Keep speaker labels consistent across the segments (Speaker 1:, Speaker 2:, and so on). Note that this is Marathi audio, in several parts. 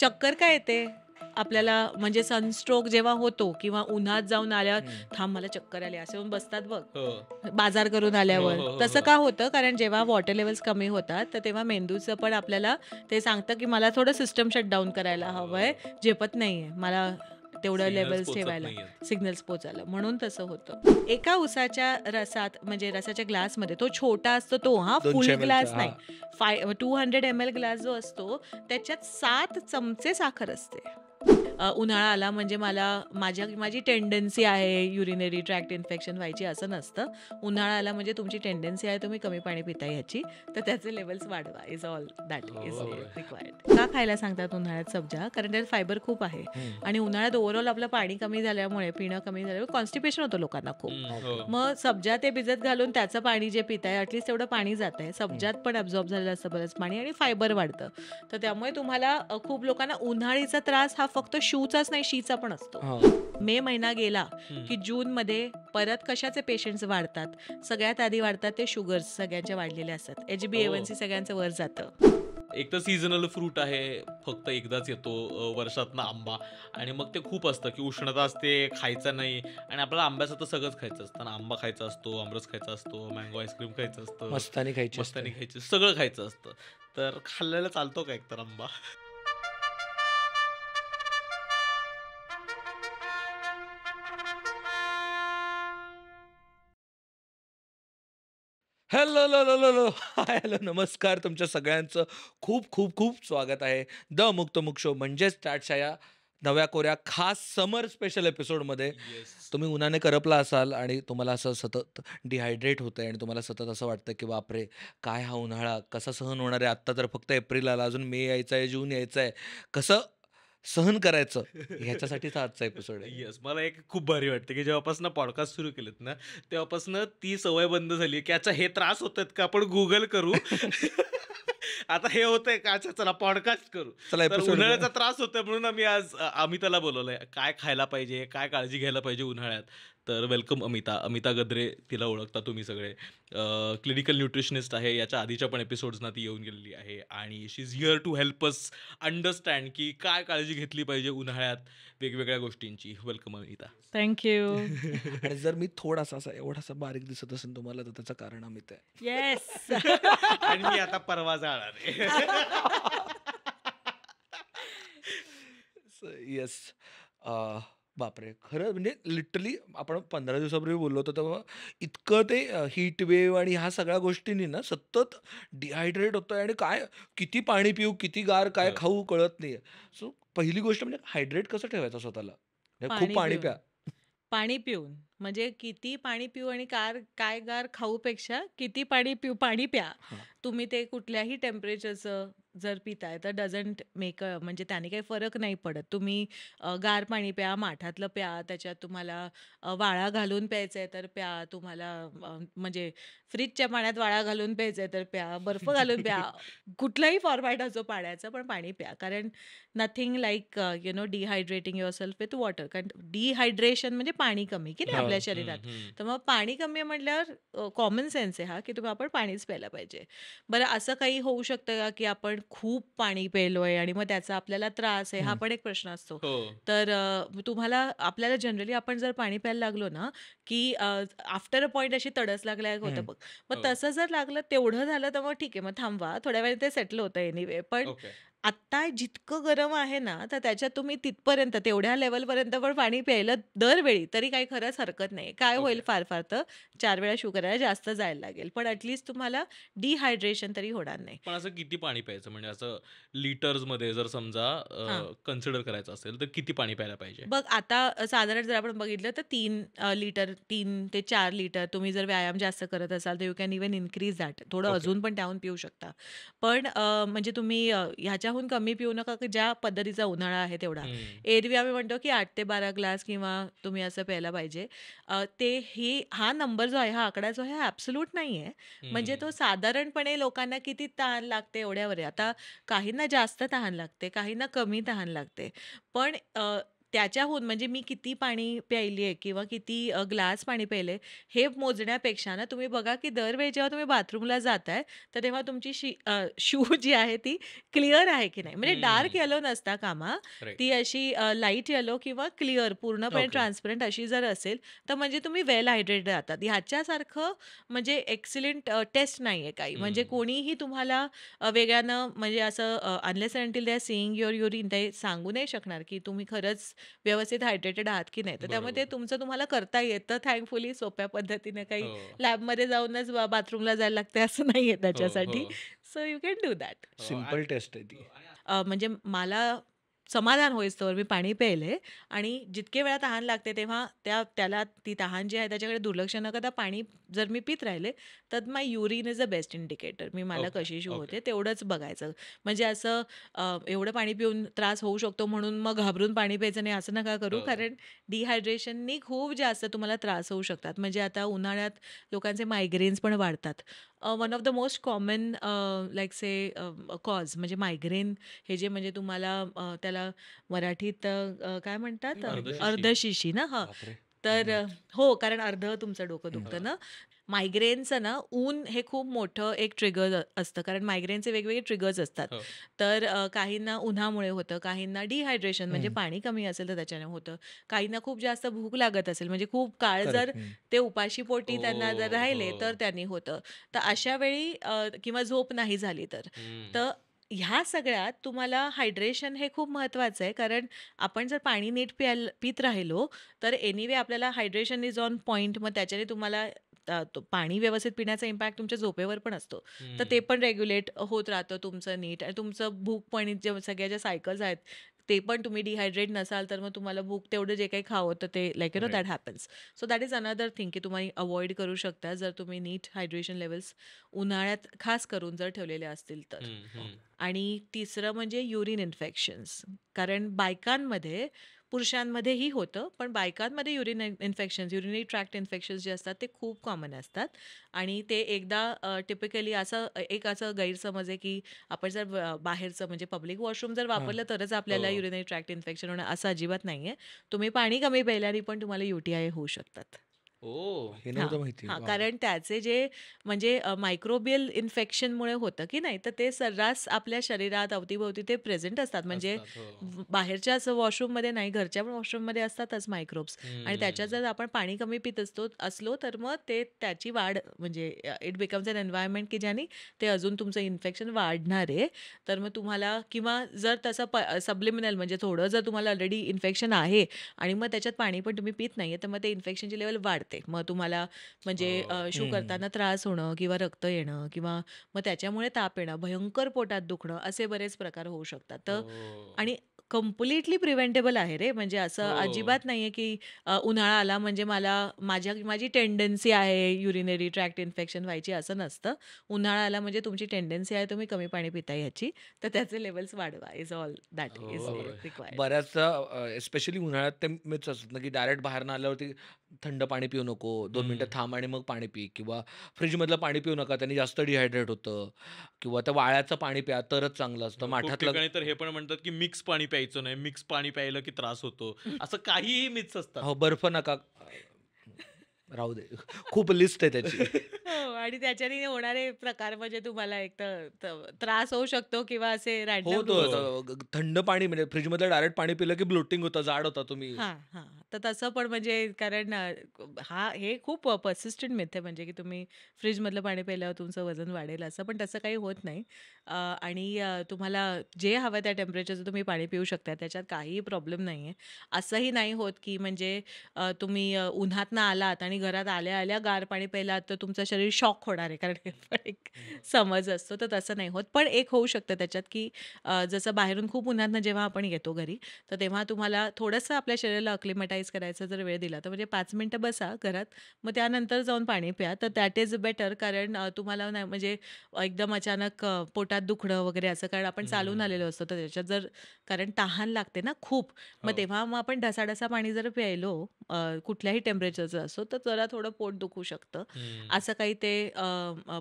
Speaker 1: चक्कर काय येते आपल्याला म्हणजे सनस्ट्रोक जेव्हा होतो किंवा उन्हात जाऊन आल्यावर थांब मला चक्कर आले असे बसतात बघ हो. बाजार करून आल्यावर हो, हो, तसं का होतं कारण जेव्हा वॉटर लेवल्स कमी होतात तर तेव्हा मेंदूचं पण आपल्याला ते सांगतं की मला थोडं सिस्टम शटडाऊन करायला हवंय झेपत नाहीये मला तेवढं लेवल्स ठेवायला सिग्नल्स पोचायला म्हणून तसं होतं एका उसाच्या रसात म्हणजे रसाच्या ग्लासमध्ये तो छोटा असतो तो हा फुल ग्लास नाही five two hundred M L glass जो असतो त्याच्यात सात चमचे साखर असते उन्हाळा आला म्हणजे मला माझ्या माझी टेंडन्सी आहे युरिनरी ट्रॅक्ट इन्फेक्शन व्हायची असं नसतं उन्हाळा आला म्हणजे तुमची टेंडन्सी आहे तुम्ही कमी पाणी पिता याची तर त्याचे लेवल्स वाढवा is all that is required का खायला सांगतात उन्हाळ्यात सब्जा कारण त्यात फायबर खूप आहे आणि उन्हाळ्यात ओव्हरऑल आपलं पाणी कमी झाल्यामुळे पिणं कमी झाल्यामुळे कॉन्स्टिपेशन होतं लोकांना खूप हो. मग सब्जा ते भिजत घालून त्याचं पाणी जे पित आहे अटलिस्ट तेवढं पाणी जात आहे सब्जात पण ॲब्झॉर्ब झालेलं असतं बरंच पाणी आणि फायबर वाढतं तर त्यामुळे तुम्हाला खूप लोकांना उन्हाळीचा त्रास हा फक्त शूचाच नाही शीचा पण असतो हो. मे महिना गेला की जून मध्ये परत कशाचे पेशंट वाढतात सगळ्यात आधी वाढतात ते शुगर सगळ्यांच्या वाढलेले असतात एचबी सी हो. सगळ्यांचं वर जातं
Speaker 2: एक तर सीझनल फ्रूट आहे फक्त एकदाच येतो वर्षातनं आंबा आणि मग ते खूप असतं की उष्णता असते खायचं नाही आणि आपल्याला आंब्याचं तर सगळंच खायचं असतं आंबा खायचा असतो आमरस खायचा असतो मँगो आईस्क्रीम खायचं असतं मस्तानी खायची मस्तानी खायची सगळं खायचं असतं तर खाल्ल्याला चालतो का एकतर आंबा
Speaker 3: हॅलो लो लो लो लो हाय हॅलो नमस्कार तुमच्या सगळ्यांचं खूप खूप खूप स्वागत आहे द मुक्तमुक्षो शो म्हणजेच टाटशा या नव्या कोऱ्या खास समर स्पेशल एपिसोडमध्ये तुम्ही उन्हाने करपला असाल आणि तुम्हाला असं सतत डिहायड्रेट होतं आहे आणि तुम्हाला सतत असं वाटतं की बापरे काय हा उन्हाळा कसा सहन होणार आहे आत्ता तर फक्त एप्रिल आला अजून मे यायचा आहे जून यायचा आहे कसं सहन करायचं ह्याच्यासाठीच आजचा एपिसोड आहे येस मला एक खूप भारी वाटते की
Speaker 2: जेव्हापासून पॉडकास्ट सुरू केलेत ना तेव्हापासून ती सवय बंद झाली की आता हे त्रास होतात का आपण गुगल करू आता हे होतंय का अच्छा चला पॉडकास्ट करू चला उन्हाळ्याचा त्रास होतोय म्हणून आम्ही आज आम्ही त्याला बोलवलंय काय खायला पाहिजे काय काळजी घ्यायला पाहिजे उन्हाळ्यात तर वेलकम अमिता अमिता गद्रे तिला ओळखता तुम्ही सगळे क्लिनिकल न्यूट्रिशनिस्ट आहे याच्या आधीच्या पण एपिसोड्सना ती येऊन गेलेली आहे आणि she is here to help us understand की काय काळजी घेतली पाहिजे उन्हाळ्यात वेगवेगळ्या गोष्टींची वेलकम अमिता थँक्यू
Speaker 3: आणि जर मी थोडासा असा एवढासा बारीक दिसत असेल तुम्हाला तर त्याचं कारण अमित आहे
Speaker 2: येस आणि मी आता परवा जाणार आहे
Speaker 3: येस बापरे! खरं म्हणजे लिटरली आपण पंधरा दिवसापूर्वी बोललो होतो तेव्हा इतकं ते हीट वेव्ह आणि ह्या सगळ्या गोष्टींनी ना सतत डिहायड्रेट होतोय आणि काय किती पाणी पिऊ, किती गार, काय हो. खाऊ कळत नाही सो पहिली गोष्ट म्हणजे हायड्रेट कसं ठेवायचं स्वतःला? म्हणजे खूप पाणी प्या.
Speaker 1: पाणी पिऊन. म्हणजे किती पाणी पिऊ आणि कार काय गार खाऊपेक्षा किती पाणी पिऊ पाणी प्या. तुम्ही ते कुठल्याही टेम्परेचरचं जर पिताय तर डझंट मेक अ म्हणजे त्याने काही फरक नाही पडत तुम्ही गार पाणी प्या, माठातलं प्या, त्याच्यात तुम्हाला वाळा घालून प्यायचं आहे तर प्या, तुम्हाला म्हणजे फ्रिजच्या पाण्यात वाळा घालून प्यायचं आहे तर प्या, बर्फ घालून प्या, कुठलाही फॉर्मॅट असो पाण्याचं पण पाणी प्या. कारण nothing like you you know dehydrating self with water. कारण डिहायड्रेशन म्हणजे पाणी कमी की नाही हो. आपल्या शरीरात. तर मग पाणी कमी म्हटल्यावर कॉमन सेन्स आहे हा की तुम्ही आपण पाणीच प्यायला पाहिजे. बरं असं काही होऊ शकतं का की आपण खूप पाणी पेलोय आणि मग त्याचा आपल्याला त्रास आहे हा पण एक प्रश्न असतो हो. तर तुम्हाला आपल्याला जनरली आपण जर पाणी प्यायला लागलो ना की आफ्टर अ पॉइंट अशी तडस लागल्या होतं बघ मग हो. तसं जर लागलं तेवढं झालं तर मग ठीक आहे मग थांबवा थोड्या वेळ ते सेटल होतं एनिवे पण आत्ता जितकं गरम आहे ना, तर त्याच्यात तुम्ही तिथपर्यंत तेवढ्या लेवलपर्यंत पण पाणी प्यायलं दरवेळी, तरी काही खरंच हरकत नाही. काय होईल फार-फार तर चार वेळा शू करायला जास्त जायला लागेल. पण ऍटलीस्ट तुम्हाला डिहायड्रेशन तरी होणार नाही.
Speaker 2: पण असं किती पाणी प्यायचं? म्हणजे असं लिटर्समध्ये जर समजा कन्सिडर करायचं असेल, तर किती पाणी प्यायला पाहिजे? बघ
Speaker 1: आता साधारण जर आपण बघितलं तर तीन लिटर तीन ते चार लिटर तुम्ही जर व्यायाम जास्त करत असाल, तर you can even increase that. थोडं अजून पण त्याहून पिऊ शकता. पण म्हणजे तुम्ही ह्याच्या त्याहून कमी पिऊ नका की ज्या पद्धतीचा उन्हाळा आहे तेवढा एरवी आम्ही म्हणतो की आठ ते बारा ग्लास किंवा तुम्ही असं प्यायला पाहिजे ते ही हा नंबर जो आहे हा आकडा जो आहे हा नाही आहे म्हणजे तो साधारणपणे लोकांना किती तहान लागते एवढ्यावर आता काहींना जास्त तहान लागते काहींना कमी तहान लागते पण त्याच्याहून म्हणजे मी किती पाणी प्यायली आहे किंवा किती ग्लास पाणी प्यायले हे मोजण्यापेक्षा ना तुम्ही बघा की दरवेळी जेव्हा तुम्ही बाथरूमला जात आहे तर तेव्हा तुमची शी शू जी आहे ती क्लिअर आहे की नाही म्हणजे डार्क येलो नसता कामा ती अशी लाईट येलो किंवा क्लिअर पूर्णपणे ट्रान्सपरंट अशी जर असेल तर म्हणजे तुम्ही वेल हायड्रेटेड राहतात ह्याच्यासारखं म्हणजे एक्सिलेंट टेस्ट नाही आहे काही म्हणजे कोणीही तुम्हाला वेगळ्यानं म्हणजे असं unless until they seeing your urine ते सांगू नाही शकणार की तुम्ही खरंच व्यवस्थित हायड्रेटेड आहात की नाही तर त्यामुळे ते तुमचं तुम्हाला करता येतं थँकफुली सोप्या पद्धतीने काही हो. लॅबमध्ये जाऊनच बाथरूमला जायला लागते असं नाही आहे हो, त्याच्यासाठी हो. So you can do that
Speaker 3: simple test आहे ती
Speaker 1: म्हणजे मला समाधान होईस्तोवर मी पाणी प्यायले आणि जितके वेळा तहान लागते तेव्हा त्या त्याला ती तहान जी आहे त्याच्याकडे दुर्लक्ष न करता पाणी जर मी पित राहिले तर my urine is a best indicator मी मला okay, कशी okay. होते तेवढंच बघायचं म्हणजे असं एवढं पाणी पिऊन त्रास होऊ शकतो म्हणून मग घाबरून पाणी प्यायचं नाही असं नका करू कारण डिहायड्रेशननी खूप जास्त तुम्हाला त्रास होऊ शकतात म्हणजे आता उन्हाळ्यात लोकांचे मायग्रेन्स पण वाढतात one of the most common like say cause म्हणजे मायग्रेन हे जे म्हणजे तुम्हाला त्याला मराठीत काय म्हणतात अर्ध अर्धशिशी ना हा तर हो कारण अर्ध तुमचं डोकं दुखतं ना मायग्रेनचं ना ऊन हे खूप मोठं एक ट्रिगर असतं कारण मायग्रेनचे वेगवेगळे ट्रिगर्स असतात हो. तर काहींना उन्हामुळे होतं काहींना डिहायड्रेशन म्हणजे पाणी कमी असेल तर त्याच्याने होतं काहींना खूप जास्त भूक लागत असेल म्हणजे खूप काळ जर ते उपाशी पोटी त्यांना जर हो, राहिले हो. तर त्यांनी होतं तर अशा वेळी किंवा झोप नाही झाली तर ह्या सगळ्यात तुम्हाला हायड्रेशन हे खूप महत्त्वाचं आहे कारण आपण जर पाणी नीट प्यायला पित राहिलो तर एनिवे आपल्याला हायड्रेशन इज ऑन पॉईंट मग त्याच्याने तुम्हाला पाणी व्यवस्थित पिण्याचा इम्पॅक्ट तुमच्या झोपेवर पण असतो तर ते पण रेग्युलेट होत राहतं तुमचं नीट आणि तुमचं भूक पण सगळ्या ज्या सायकल्स आहेत ते पण तुम्ही डिहायड्रेट नसाल तर मग तुम्हाला भूक तेवढं जे काही खावं तर ते like you know that happens so that is another thing की तुम्ही अवॉइड करू शकता जर तुम्ही नीट हायड्रेशन लेवल्स उन्हाळ्यात खास करून जर ठेवलेले असतील तर आणि तिसरं म्हणजे युरिन इन्फेक्शन्स कारण बायकांमध्ये पुरुषांमध्येही होतं पण बायकांमध्ये urine infections urinary tract infection जे असतात ते खूप कॉमन असतात आणि ते एकदा टिपिकली असं एक असं गैरसमज आहे की आपण जर बाहेरचं म्हणजे पब्लिक वॉशरूम जर वापरलं तरच आपल्याला हो. युरिनरी ट्रॅक्ट इन्फेक्शन होणं असं अजिबात नाही आहे तुम्ही पाणी कमी प्यायल्याने पण तुम्हाला यू टी आय होऊ शकतात
Speaker 2: ओ हो.
Speaker 3: हे माहिती कारण
Speaker 1: त्याचे जे म्हणजे मायक्रोबियल इन्फेक्शनमुळे होतं की नाही तर ते सर्रास आपल्या शरीरात अवतीभोवती ते प्रेझेंट असतात म्हणजे हो. बाहेरच्या असं वॉशरूममध्ये नाही घरच्या पण वॉशरूममध्ये असतातच मायक्रोब्स आणि त्याच्यात जर आपण पाणी कमी पित असतो असलो तर मग ते त्याची वाढ म्हणजे इट बिकम्स एन एन्व्हायरमेंट की ज्याने ते अजून तुमचं इन्फेक्शन वाढणार आहे तर मग तुम्हाला किंवा जर तसं प सबलिमिनल म्हणजे थोडं जर तुम्हाला ऑलरेडी इन्फेक्शन आहे आणि मग त्याच्यात पाणी पण तुम्ही पित नाही तर मग ते इन्फेक्शनची लेवल वाढते असते मग तुम्हाला म्हणजे हो. शू करताना त्रास होणं किंवा रक्त येणं किंवा मग त्याच्यामुळे ताप येणं भयंकर पोटात दुखणं असे बरेच प्रकार होऊ शकतात तर हो. आणि कम्प्लिटली प्रिव्हेंटेबल आहे रे म्हणजे असं अजिबात हो. अजिबात नाहीये की उन्हाळा आला म्हणजे मला माझ्या माझी टेंडन्सी आहे युरिनरी ट्रॅक्ट इन्फेक्शन व्हायची असं नसतं उन्हाळा आला म्हणजे तुमची टेंडन्सी आहे तुम्ही कमी पाणी पिता याची तर त्याचे लेवल्स वाढवा is all that is
Speaker 3: especially उन्हाळ्यात ते मीच असत ना की डायरेक्ट बाहेर न आल्यावरती थंड पाणी पिऊ नको दोन मिनटं थांब आणि मग पाणी पी किंवा फ्रीजमधलं पाणी पिऊ नका त्यांनी जास्त डिहायड्रेट होतं किंवा त्या वाळ्याचं पाणी प्या तरच चांगलं असतं हो, माठातलं
Speaker 2: तर हे पण म्हणतात की मिक्स पाणी प्यायचं नाही मिक्स पाणी प्यायला की त्रास होतो असं काहीही मिक्स असतात हो
Speaker 3: बर्फ नका राहू दे खूप लिस्ट आहे त्याची
Speaker 1: हो, आणि त्याच्याने होणारे प्रकार म्हणजे तुम्हाला एक तर त्रास होऊ शकतो किंवा असे हो
Speaker 3: थंड पाणी म्हणजे फ्रीज मध्ये डायरेक्ट पाणी पिलं की ब्लोटिंग होता जाड होता तुम्ही
Speaker 1: तर तसं पण म्हणजे कारण हा हे खूप पर्सिस्टंट मेथ आहे म्हणजे की तुम्ही फ्रीजमधलं पाणी प्यायल्यावर तुमचं वजन वाढेल असं पण तसं काही होत नाही आणि तुम्हाला जे हवं त्या टेम्परेचरचं तुम्ही पाणी पिऊ शकता. त्याच्यात काहीही प्रॉब्लेम नाही आहे असंही नाही होत, की म्हणजे तुम्ही उन्हातनं आलात आणि घरात आल्या-आल्या गार पाणी प्यायलात, तर तुमचं शरीर शॉक होणार आहे. कारण एक हो. समज असतो. तर तसं नाही होत. पण एक होऊ शकतं त्याच्यात, की जसं बाहेरून खूप उन्हातनं जेव्हा आपण येतो घरी, तर तेव्हा तुम्हाला थोडंसं आपल्या शरीराला अक्लिमेटाईज करायचा जर वेळ दिला, तर म्हणजे पाच मिनटं बसा घरात. मग त्यानंतर जाऊन पाणी प्या. तर दॅट इज बेटर कारण तुम्हाला नाही म्हणजे एकदम अचानक पोट हातात दुखणं वगैरे असं कारण आपण चालून आलेलो असतो तर त्याच्यात जर कारण तहान लागते ना खूप मग हो. तेव्हा मग आपण ढसाढसा पाणी जर प्यायलो कुठल्याही टेम्परेचरचं असो तर जरा थोडं पोट दुखू शकतं असं काही ते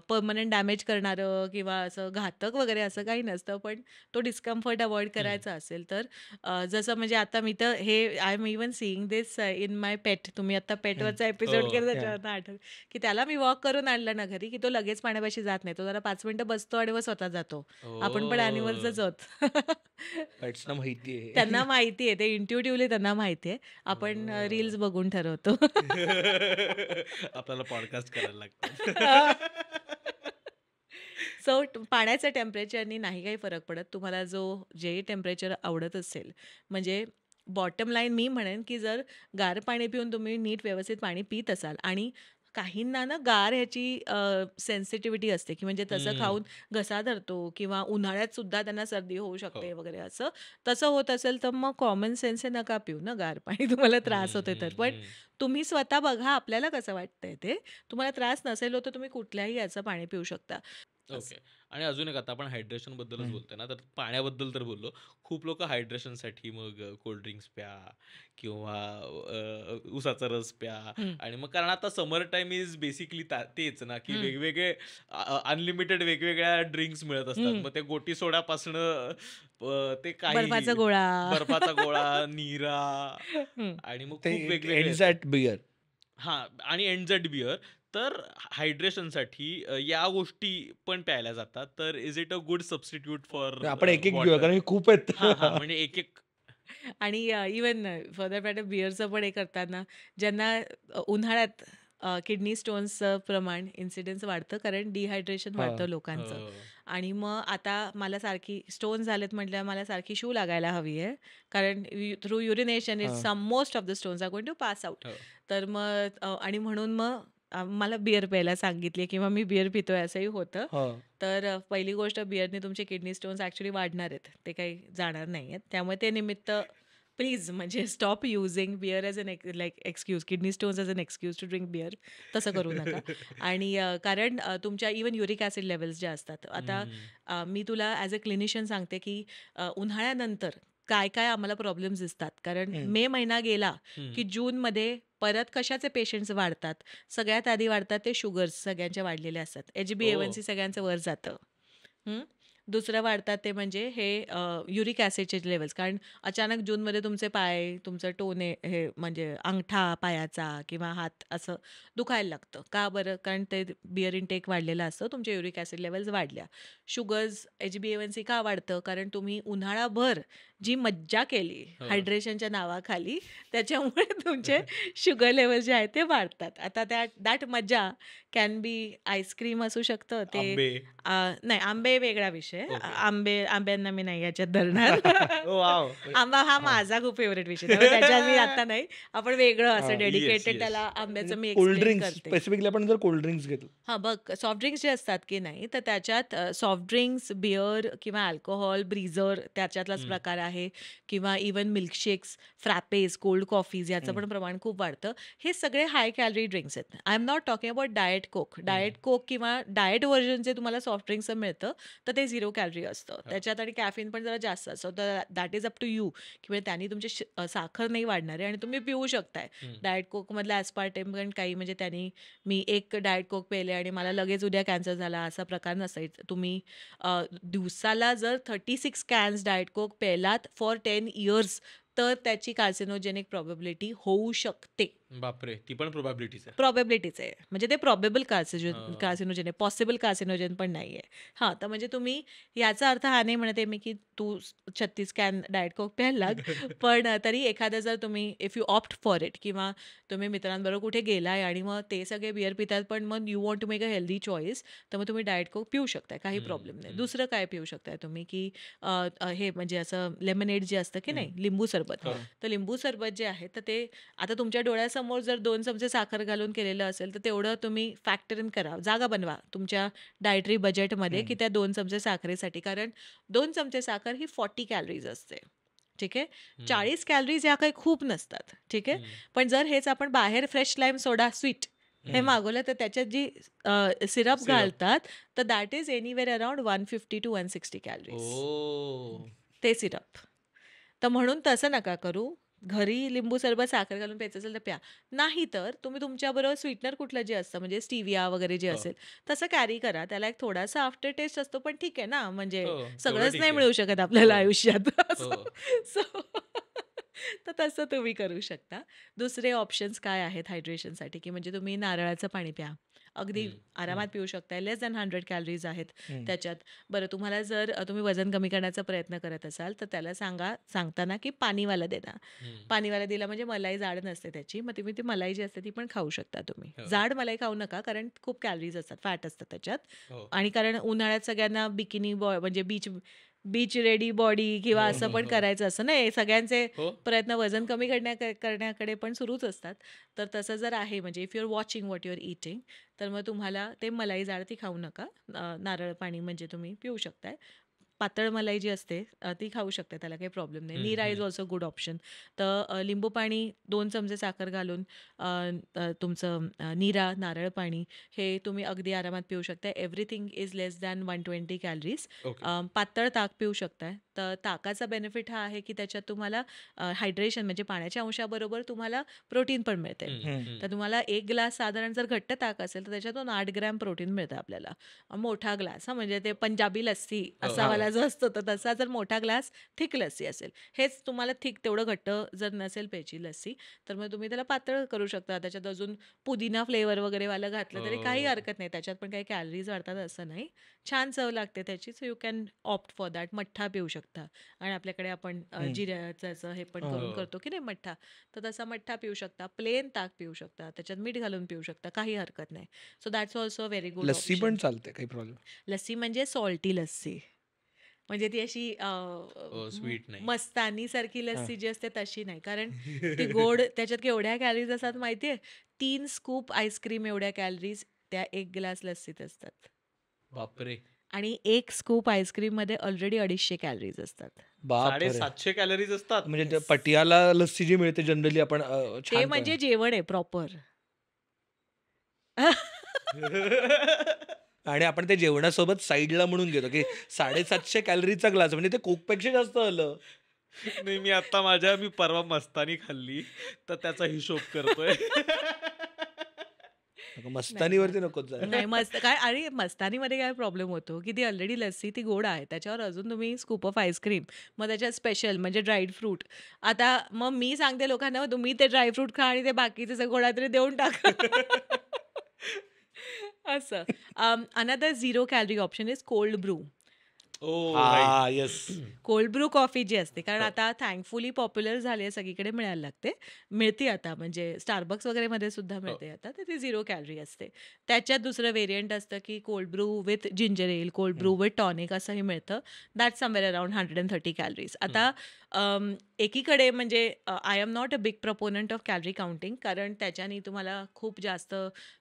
Speaker 1: परमनंट डॅमेज करणारं किंवा असं घातक वगैरे असं काही नसतं पण तो डिस्कम्फर्ट अवॉइड करायचा असेल तर जसं म्हणजे आता मी तर हे I am even seeing this in my pet तुम्ही आता पेटवरचा एपिसोड हो, केला त्याच्यावर आठवत की त्याला मी वॉक करून आणलं ना घरी की तो लगेच पाण्यापाशी जात नाही तो जरा पाच मिनिटं बसतो आणि मग स्वतः जातो जातो आपण पण अॅनिमल्सच
Speaker 3: आहोत माहिती आहे त्यांना
Speaker 1: माहिती आहे ते इंट्युटिव्हली त्यांना माहिती आहे आपण रील्स बघून ठरवतो
Speaker 2: आपल्याला पॉडकास्ट करायला लागतो
Speaker 1: सो पाण्याच्या टेम्परेचरनी नाही काही फरक पडत तुम्हाला जो जे टेम्परेचर आवडत असेल म्हणजे बॉटम लाईन मी म्हणेन की जर गार पाणी पिऊन तुम्ही नीट व्यवस्थित पाणी पित असाल आणि काहींना ना गार ह्याची सेन्सिटिव्हिटी असते की म्हणजे तसं खाऊन घसा धरतो किंवा उन्हाळ्यात सुद्धा त्यांना सर्दी होऊ शकते हो. वगैरे असं तसं होत असेल तर मग कॉमन सेन्स हे नका पिऊ ना गार पाणी तुम्हाला त्रास होते तर पण तुम्ही स्वतः बघा आपल्याला कसं वाटतंय ते तुम्हाला त्रास नसेल होतं तुम्ही कुठल्याही याचं पाणी पिऊ शकता
Speaker 2: ओके आणि अजून एक आता आपण हायड्रेशन बद्दलच बोलतोय ना तर पाण्याबद्दल तर बोललो खूप लोक साठी मग कोल्ड ड्रिंक्स प्या किंवा उसाचा रस प्या आणि मग कारण आता समर टाइम इज बेसिकली तेच ना की वेगवेगळे अनलिमिटेड वेगवेगळ्या ड्रिंक्स मिळत असतात मग ते गोटी सोड्यापासनं ते ते बर्फाचा गोळा बर्फाचा गोळा नीरा आणि मग खूप वेगवेगळे हा आणि एनझट बियर तर हायड्रेशनसाठी या गोष्टी पण प्यायला जातात तर is it a good substitute for आपण एक एक कारण
Speaker 3: खूप आहेत म्हणजे
Speaker 2: एक एक
Speaker 1: आणि इवन फॉर दॅट अ बिअरचं पण हे करताना ज्यांना उन्हाळ्यात किडनी स्टोन्सचं प्रमाण इन्सिडेंट वाढतं कारण डिहायड्रेशन वाढतं लोकांचं हो. आणि मग आता मला सारखी स्टोन झालेत म्हटल्या मला सारखी शू लागायला हवी आहे कारण through urination is some most of the stones are going to pass out तर मग आणि म्हणून मग मला बिअर प्यायला सांगितली किंवा मी बिअर पितोय असंही होतं हो. तर पहिली गोष्ट बिअरने तुमचे किडनी स्टोन्स ॲक्च्युली वाढणार आहेत ते काही जाणार नाही आहेत त्यामुळे ते निमित्त प्लीज म्हणजे stop using beer as an ex like excuse kidney stones as an excuse to drink beer तसं करू नका आणि कारण तुमच्या इवन युरिक ॲसिड लेवल्स ज्या असतात आता मी तुला ॲज अ क्लिनिशियन सांगते की उन्हाळ्यानंतर काय काय आम्हाला प्रॉब्लेम्स दिसतात कारण मे महिना गेला की जूनमध्ये परत कशाचे पेशंट्स वाढतात सगळ्यात आधी वाढतात ते शुगर्स सगळ्यांच्या वाढलेले असतात एच बी एवन सी सगळ्यांचं वर जातं दुसरं वाढतात ते म्हणजे हे युरिक ॲसिडचे लेवल्स कारण अचानक जूनमध्ये तुमचे पाय तुमचं टोने हे म्हणजे अंगठा पायाचा किंवा हात असं दुखायला लागतं का बरं कारण ते बिअर इनटेक वाढलेलं असतं तुमचे युरिक ॲसिड लेवल्स वाढल्या sugars H B N C का वाढतं कारण तुम्ही उन्हाळाभर जी मज्जा केली हो. हायड्रेशनच्या नावाखाली त्याच्यामुळे तुमचे शुगर लेवल जे आहे ते वाढतात आता त्या दॅट मज्जा कॅन बी आईस्क्रीम असू शकतं ते नाही आंबे वेगळा विषय विषय हो, हो. आंबे आंब्यांना मी नाही याच्यात धरणार
Speaker 2: हो, आंबा
Speaker 1: हा माझा खूप फेवरेट विषय त्याच्यात मी आता नाही आपण वेगळं असं डेडिकेटेड त्याला आंब्याचं मी ड्रिंक्स स्पेसिफिकली
Speaker 3: आपण जर कोल्ड्रिंक्स घेतो
Speaker 1: हा बघ सॉफ्ट ड्रिंक्स जे असतात की नाही तर त्याच्यात सॉफ्ट ड्रिंक्स बिअर किंवा अल्कोहोल ब्रिझर त्याच्यातलाच प्रकार आहे किंवा even milkshakes frappes cold coffees याचं पण प्रमाण खूप वाढतं हे सगळे हाय कॅलरी ड्रिंक्स आहेत I am not talking about diet Coke diet Coke किंवा डायट व्हर्जन जे तुम्हाला सॉफ्ट ड्रिंक्स मिळतं तर ते झिरो झिरो कॅलरी असतं त्याच्यात आणि कॅफिन पण जरा जास्त असतं तर that is up to you की म्हणजे त्यांनी तुमची साखर नाही वाढणार आहे आणि तुम्ही पिऊ शकताय डायट कोकमधल्या कोकमधला टेम पण काही म्हणजे त्यांनी मी एक डायट कोक पेले आणि मला लगेच उद्या कॅन्सर झाला असा प्रकार नसायचं तुम्ही दिवसाला जर thirty six cans diet coke पेलात फॉर टेन इयर्स तर त्याची कार्सिनोजेनिक प्रॉबेबिलिटी होऊ शकते
Speaker 2: बापरे ती पण प्रोबॅबिलिटीच आहे
Speaker 1: प्रॉबेबिलिटीच आहे म्हणजे ते प्रॉबेबल कार्सिजन कार्सिनोजन आहे पॉसिबल कार्सिनोजन पण नाही आहे हां तर म्हणजे तुम्ही याचा अर्थ हा नाही म्हणते मी की तू छत्तीस कॅन डाएट कोक प्यायला पण तरी एखादं जर तुम्ही if you opt for it किंवा तुम्ही मित्रांबरोबर कुठे गेलाय आणि मग ते सगळे बिअर पितात पण मग you want to make a healthy choice तर मग तुम्ही डायट कोक पिऊ शकताय काही प्रॉब्लेम नाही दुसरं काय पिऊ शकताय तुम्ही की हे म्हणजे असं लेमनेड जे असतं की नाही लिंबू सरबत तर लिंबू सरबत जे आहे तर ते आता तुमच्या डोळ्यासमोर समोर जर दोन चमचे साखर घालून केलेलं असेल तर तेवढं तुम्ही फॅक्टर इन करा जागा बनवा तुमच्या डायटरी बजेटमध्ये की त्या दोन चमचे साखरेसाठी कारण दोन चमचे साखर ही फॉर्टी कॅलरीज असते ठीक आहे चाळीस कॅलरीज ह्या काही खूप नसतात ठीक आहे पण जर हेच आपण बाहेर फ्रेश लाईम सोडा स्वीट हे मागवलं तर त्याच्यात जी सिरप घालतात तर that is anywhere around one fifty to one sixty
Speaker 2: calories
Speaker 1: ते सिरप तर म्हणून तसं नका करू घरी लिंबू सरबत साखर घालून प्यायचं असेल तर प्या नाही तर तुम्ही तुमच्याबरोबर स्वीटनर कुठलं जे असतं म्हणजे स्टिविया वगैरे जे हो. असेल तसं कॅरी करा त्याला एक थोडासा आफ्टर टेस्ट असतो पण ठीक आहे ना म्हणजे हो, सगळंच नाही मिळू शकत आपल्याला हो. आयुष्यात तर तसं तुम्ही करू शकता दुसरे ऑप्शन्स काय आहेत हायड्रेशनसाठी की म्हणजे तुम्ही नारळाचं पाणी प्या अगदी आरामात पिऊ शकताय लेस दॅन हंड्रेड कॅलरीज आहेत त्याच्यात बरं तुम्हाला जर तुम्ही वजन कमी करण्याचा प्रयत्न करत असाल तर त्याला सांगा सांगताना की पाणीवाला देता पाणीवाला दिला म्हणजे मलाई जाड नसते त्याची मग तुम्ही ती मलाई जी असते ती पण खाऊ शकता तुम्ही हो. जाड मलाई खाऊ नका कारण खूप कॅलरीज असतात फॅट असतात त्याच्यात हो. आणि कारण उन्हाळ्यात सगळ्यांना बिकिनी बॉय म्हणजे बीच बीच रेडी बॉडी किंवा हो, असं हो, पण हो. करायचं असं नाही सगळ्यांचे प्रयत्न वजन कमी करण्या करण्याकडे पण सुरूच असतात तर तसं जर आहे म्हणजे if you're watching what you're eating तर मग तुम्हाला ते मलाई ती खाऊ नका नारळ पाणी म्हणजे तुम्ही पिऊ शकताय पातळ मलाई जी असते ती खाऊ शकते त्याला काही प्रॉब्लेम नाही neera is also good option तर लिंबू पाणी दोन चमचे साखर घालून तुमचं नीरा नारळ पाणी हे तुम्ही अगदी आरामात पिऊ शकता everything is less than one twenty calories पातळ ताक पिऊ शकताय तर ताकाचा बेनिफिट हा आहे की त्याच्यात तुम्हाला हायड्रेशन म्हणजे पाण्याच्या अंशाबरोबर तुम्हाला प्रोटीन पण मिळते तर तुम्हाला एक ग्लास साधारण जर घट्ट ताक असेल तर त्याच्यातून आठ ग्रॅम प्रोटीन मिळतं आपल्याला मोठा ग्लास हा म्हणजे ते पंजाबी लस्सी हो, असावाला हो. जो असतो तर तसा जर मोठा ग्लास थिक लस्सी असेल हेच तुम्हाला थिक तेवढं घट्ट जर नसेल प्यायची लस्सी तर मग तुम्ही त्याला पातळ करू शकता त्याच्यात अजून पुदिना फ्लेवर वगैरे वाला घातलं तरी हो. काही हरकत नाही त्याच्यात पण काही कॅलरीज वाढतात असं नाही छान चव लागते त्याची so you can opt for that मठ्ठा पिऊ शकता शकता आणि आपल्याकडे आपण जिऱ्याचं असं हे पण करून हो. करतो की नाही मठ्ठा तर तसा मठ्ठा पिऊ शकता प्लेन ताक पिऊ शकता त्याच्यात मीठ घालून पिऊ शकता काही हरकत नाही so that's also very good lassi पण
Speaker 3: चालते काही प्रॉब्लेम
Speaker 1: लस्सी म्हणजे सॉल्टी लस्सी म्हणजे ती अशी स्वीट हो, नाही मस्तानी सारखी लस्सी जी असते तशी नाही कारण ती गोड त्याच्यात केवढ्या कॅलरीज असतात माहितीये तीन स्कूप आईस्क्रीम एवढ्या कॅलरीज त्या एक ग्लास लस्सीत असतात बापरे आणि एक स्कूप आईस्क्रीम मध्ये ऑलरेडी अडीचशे कॅलरीज असतात
Speaker 3: सातशे कॅलरीज असतात म्हणजे पटियाला लस्सी जी मिळते जनरली आपण ते म्हणजे
Speaker 1: जेवण आहे प्रॉपर
Speaker 3: आणि आपण ते जेवणासोबत साईडला म्हणून घेतो की साडेसातशे कॅलरीचा ग्लास म्हणजे ते पेक्षा जास्त आलं नाही मी आता
Speaker 2: माझ्या मी परवा मस्तानी खाल्ली तर त्याचा हिशोब करतोय
Speaker 3: नको मस्तानीवरती नकोच नाही
Speaker 1: मस्त काय आणि मस्तानीमध्ये काय प्रॉब्लेम होतो की ती ऑलरेडी लस्सी ती गोड आहे त्याच्यावर अजून तुम्ही स्कूप ऑफ आईस्क्रीम मग त्याच्यात स्पेशल म्हणजे ड्राईड फ्रूट आता मग मी सांगते लोकांना तुम्ही ते ड्राय फ्रूट खा आणि ते बाकीचे गोडा तरी देऊन टाका असं another zero calorie option is cold brew
Speaker 3: yes
Speaker 1: cold brew coffee जी असते कारण हो. आता थँकफुली पॉप्युलर झाली सगळीकडे मिळायला लागते मिळते आता म्हणजे स्टारबक्स वगैरे मध्ये सुद्धा हो. मिळते आता तर ती झिरो कॅलरी असते त्याच्यात दुसरं व्हेरियंट असतं की cold brew with ginger ale cold brew with tonic असंही मिळतं that somewhere around hundred and thirty calories आता एकीकडे म्हणजे I am not a big proponent of calorie counting कारण त्याच्याने तुम्हाला खूप जास्त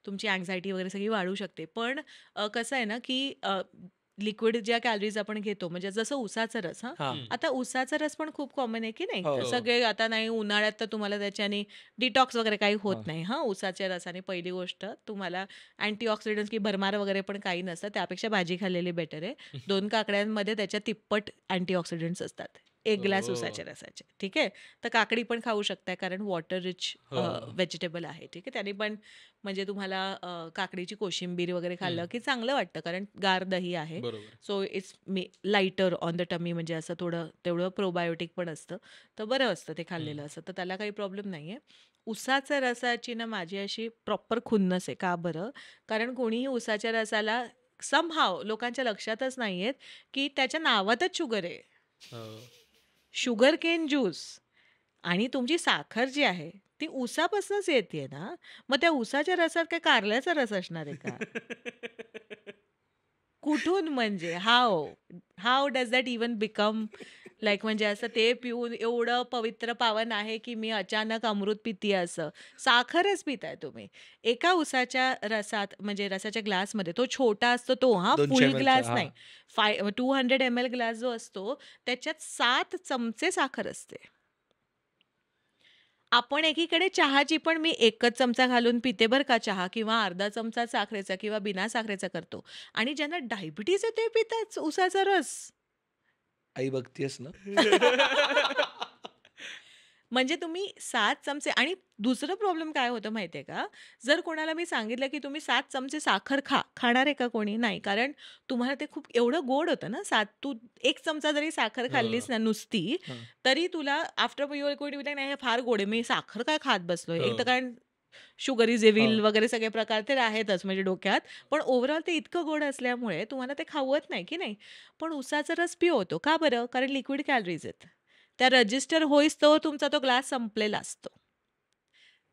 Speaker 1: तुमची अँझायटी वगैरे सगळी वाढू शकते पण कसं आहे ना की लिक्विड ज्या कॅलरीज आपण घेतो म्हणजे जसं उसाचा रस हा आता उसाचा रस पण खूप कॉमन आहे की नाही हो. सगळे आता नाही उन्हाळ्यात तर तुम्हाला त्याच्याने डिटॉक्स वगैरे काही होत नाही हा उसाच्या रसाने पहिली गोष्ट तुम्हाला अँटीऑक्सिडंट्स की भरमार वगैरे पण काही नसतं त्यापेक्षा भाजी खाल्लेली बेटर आहे दोन काकड्यांमध्ये त्याच्या तिप्पट अँटीऑक्सिडंट्स असतात एक ग्लास हो. उसाच्या रसाचे ठीक आहे तर काकडी पण खाऊ शकताय कारण वॉटर रिच व्हेजिटेबल आहे ठीक आहे त्याने पण म्हणजे तुम्हाला काकडीची कोशिंबीर वगैरे खाल्लं की चांगलं वाटतं कारण गार दही आहे so it's lighter on the tummy म्हणजे असं थोडं तेवढं प्रोबायोटिक पण असतं तर बरं असतं ते खाल्लेलं असतं तर त्याला काही प्रॉब्लेम नाही आहे उसाच्या रसाची ना माझी अशी प्रॉपर खुन्नस आहे का बरं कारण कोणीही उसाच्या रसाला हाव लोकांच्या लक्षातच नाही आहेत की त्याच्या नावातच शुगर आहे हो. शुगर केन ज्यूस आणि तुमची साखर जी आहे ती उसापासूनच येते ना मग त्या उसाच्या रसात काय कारल्याचा रस असणार आहे का कुठून म्हणजे how how does that even become like म्हणजे असं ते पिऊन एवढं पवित्र पावन आहे की मी अचानक अमृत पिती असं साखरच पिताय तुम्ही एका उसाच्या रसात म्हणजे रसाच्या ग्लासमध्ये तो छोटा असतो तो हा फुल ग्लास नाही five two hundred M L glass जो असतो त्याच्यात सात चमचे साखर असते आपण एकीकडे चहाची पण मी एकच चमचा घालून पिते बरं का चहा किंवा अर्धा चमचा साखरेचा किंवा बिना साखरेचा करतो आणि ज्यांना डायबिटीज आहे ते पितात उसाचा रस
Speaker 3: आई बघतीयस ना
Speaker 1: म्हणजे तुम्ही सात चमचे आणि दुसरं प्रॉब्लेम काय होतं माहिती आहे का? जर कोणाला मी सांगितलं, की तुम्ही सात चमचे साखर खा. खाणार आहे का कोणी? नाही. कारण तुम्हाला ते खूप एवढं गोड होतं ना, सात तू एक चमचा जरी साखर खाल्लीस ना नुसती, तरी तुला आफ्टर युअर नाही हे फार गोड आहे. मी साखर काय खात बसलोय? एक तर हो. कारण शुगर इज एव्हिल वगैरे सगळे प्रकार ते आहेतच म्हणजे डोक्यात. पण ओव्हरऑल ते इतकं गोड असल्यामुळे तुम्हाला ते खावत नाही, की नाही? पण उसाचा रस पिओ होतो. का बरं? कारण लिक्विड कॅलरीज आहेत. त्या रजिस्टर होईस्तोवर तुमचा तो ग्लास संपलेला असतो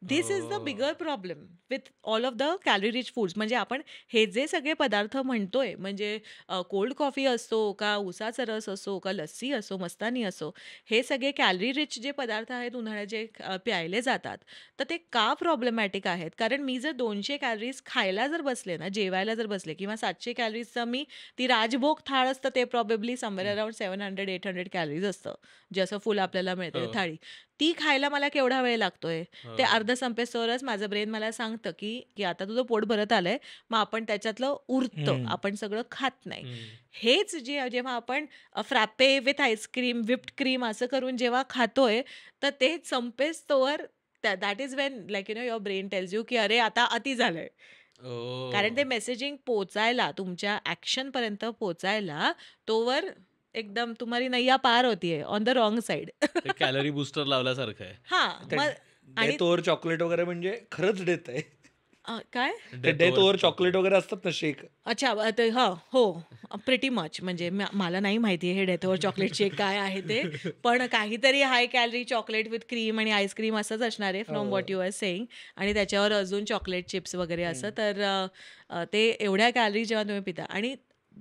Speaker 1: this is the bigger problem with all of the calorie rich foods म्हणजे आपण हे जे सगळे पदार्थ म्हणतोय म्हणजे कोल्ड कॉफी असो का उसाचा रस असो का लस्सी असो मस्तानी असो हे सगळे कॅलरी रिच जे पदार्थ आहेत उन्हाळ्यात जे प्यायले जातात तर ते का प्रॉब्लेमॅटिक आहेत कारण मी जर दोनशे कॅलरीज खायला जर बसले ना जेवायला जर बसले किंवा सातशे कॅलरीजचं मी ती राजभोग थाळ असतं ते probably somewhere around seven hundred eight hundred calories असतं जे फुल आपल्याला मिळते हो. थाळी ती खायला मला केवढा वेळ लागतोय हो, ते हो. अर्ध संपेस्तोवरच माझं ब्रेन मला सांगतं की की आता तुझं पोट भरत आलंय मग आपण त्याच्यातलं उरतं आपण सगळं खात नाही हेच जे जेव्हा आपण frappe with ice cream whipped cream असं करून जेव्हा खातोय तर ते संपेस्तोवर that is when like you know your brain tells you की अरे आता अति झालंय कारण ते मेसेजिंग पोचायला तुमच्या ऍक्शन पर्यंत पोचायला तोवर एकदम तुम्हाला नैया पार होतीये on the wrong side
Speaker 2: calorie
Speaker 3: booster लावल्यासारखं आहे
Speaker 1: हा मग
Speaker 3: चॉकलेट वगैरे म्हणजे खरंच
Speaker 1: काय डेथ
Speaker 3: चॉकलेट वगैरे असतात ना शेक
Speaker 1: अच्छा हा हो प्रिटी मच म्हणजे मला नाही माहिती हे डेथ चॉकलेट शेक काय आहे ते पण काहीतरी high calorie chocolate with cream आणि आईस्क्रीम असंच असणार आहे from what you are saying आणि त्याच्यावर अजून चॉकलेट चिप्स वगैरे असं तर ते एवढ्या कॅलरी जेव्हा तुम्ही पिता आणि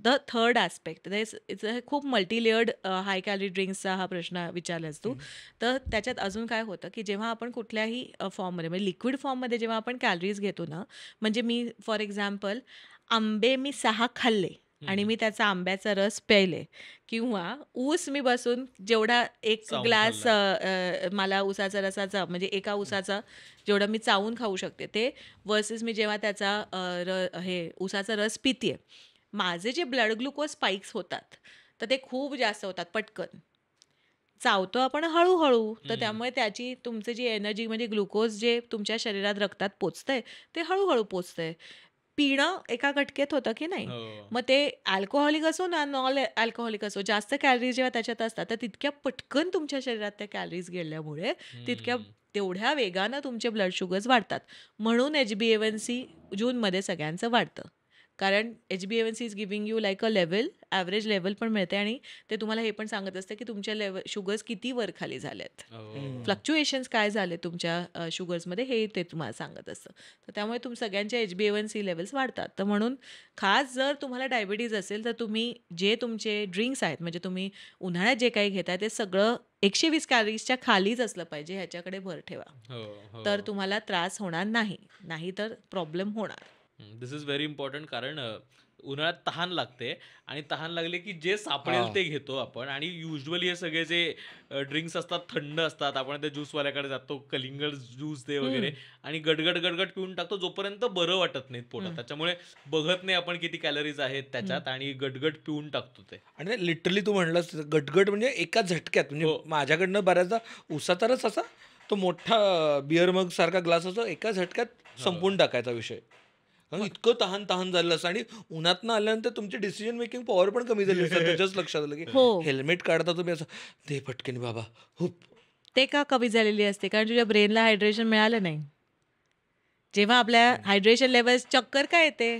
Speaker 1: द थर्ड ॲस्पेक्ट इट्स खूप मल्टीलेअर्ड हाय कॅलरी ड्रिंक्सचा हा प्रश्न विचारला असतो तर त्याच्यात अजून काय होतं की जेव्हा आपण कुठल्याही फॉर्ममध्ये म्हणजे लिक्विड फॉर्ममध्ये जेव्हा आपण कॅलरीज घेतो ना म्हणजे मी फॉर एक्झाम्पल आंबे मी सहा खाल्ले आणि मी त्याचा आंब्याचा रस प्यायले किंवा ऊस मी बसून जेवढा एक ग्लास मला ऊसाचा रसाचा म्हणजे एका ऊसाचा जेवढा मी चावून खाऊ शकते ते वर्सेस मी जेव्हा त्याचा र हे ऊसाचा रस पिते माझे जे ब्लड ग्लुकोज स्पाइक्स होतात तर ते खूप जास्त होतात पटकन चावतो आपण हळूहळू तर त्यामुळे त्याची तुमचं जी एनर्जी म्हणजे ग्लुकोज जे तुमच्या शरीरात रक्तात पोचतंय ते हळूहळू पोचतंय पिणं एका कटकेत होतं की नाही हो. मग ते अल्कोहोलिक असो ना नॉन अल्कोहोलिक असो जास्त कॅलरीज जेव्हा त्याच्यात असतात तर तितक्या पटकन तुमच्या शरीरात त्या कॅलरीज गेल्यामुळे तितक्या तेवढ्या वेगानं तुमचे ब्लड शुगर्स वाढतात म्हणून एच बी एवन सी जूनमध्ये सगळ्यांचं वाढतं कारण H B N C is giving you like a level average level पण मिळते आणि ते तुम्हाला हे पण सांगत असतं की तुमच्या लेवल शुगर्स किती वर खाली झालेत फ्लक्च्युएशन्स हो. काय झाले तुमच्या शुगर्समध्ये हे ते तुम्हाला सांगत असतं तर त्यामुळे तुम सगळ्यांच्या एच बी सी लेवल्स वाढतात तर म्हणून खास जर तुम्हाला डायबिटीज असेल तर तुम्ही जे तुमचे ड्रिंक्स आहेत म्हणजे तुम्ही उन्हाळ्यात जे काही घेताय ते सगळं एकशे वीस कॅलरीजच्या खालीच असलं पाहिजे ह्याच्याकडे भर ठेवा
Speaker 2: हो, हो. तर
Speaker 1: तुम्हाला त्रास होणार नाही नाही तर
Speaker 2: प्रॉब्लेम होणार दिस इज व्हेरी इम्पॉर्टंट कारण उन्हाळ्यात तहान लागते आणि तहान लागले की जे सापडेल ते घेतो आपण आणि युजली हे सगळे जे ड्रिंक्स असतात थंड असतात आपण त्या ज्यूसवाल्याकडे जातो कलिंगड ज्यूस दे वगैरे आणि गडगड गडगड पिऊन टाकतो जोपर्यंत बरं वाटत नाहीत पोटात त्याच्यामुळे बघत नाही आपण किती कॅलरीज आहेत त्याच्यात आणि गडगड पिऊन टाकतो ते
Speaker 3: आणि लिटरली तू म्हणलास गडगड म्हणजे एका झटक्यात म्हणजे हो. माझ्याकडनं बऱ्याचदा उसाचा असा तो मोठा बिअर मग सारखा ग्लास असतो एका झटक्यात संपून टाकायचा विषय इतकं तहान तहान झालं असं आणि उन्हातनं आल्यानंतर तुमची डिसिजन मेकिंग पॉवर पण कमी झाली असतात त्याच्याच लक्षात आलं की हेल्मेट हो. काढता तुम्ही असं ते पटकेन बाबा हुप
Speaker 1: ते का कमी झालेली असते कारण तुझ्या ब्रेनला हायड्रेशन मिळालं नाही जेव्हा आपल्या हायड्रेशन लेवल चक्कर काय येते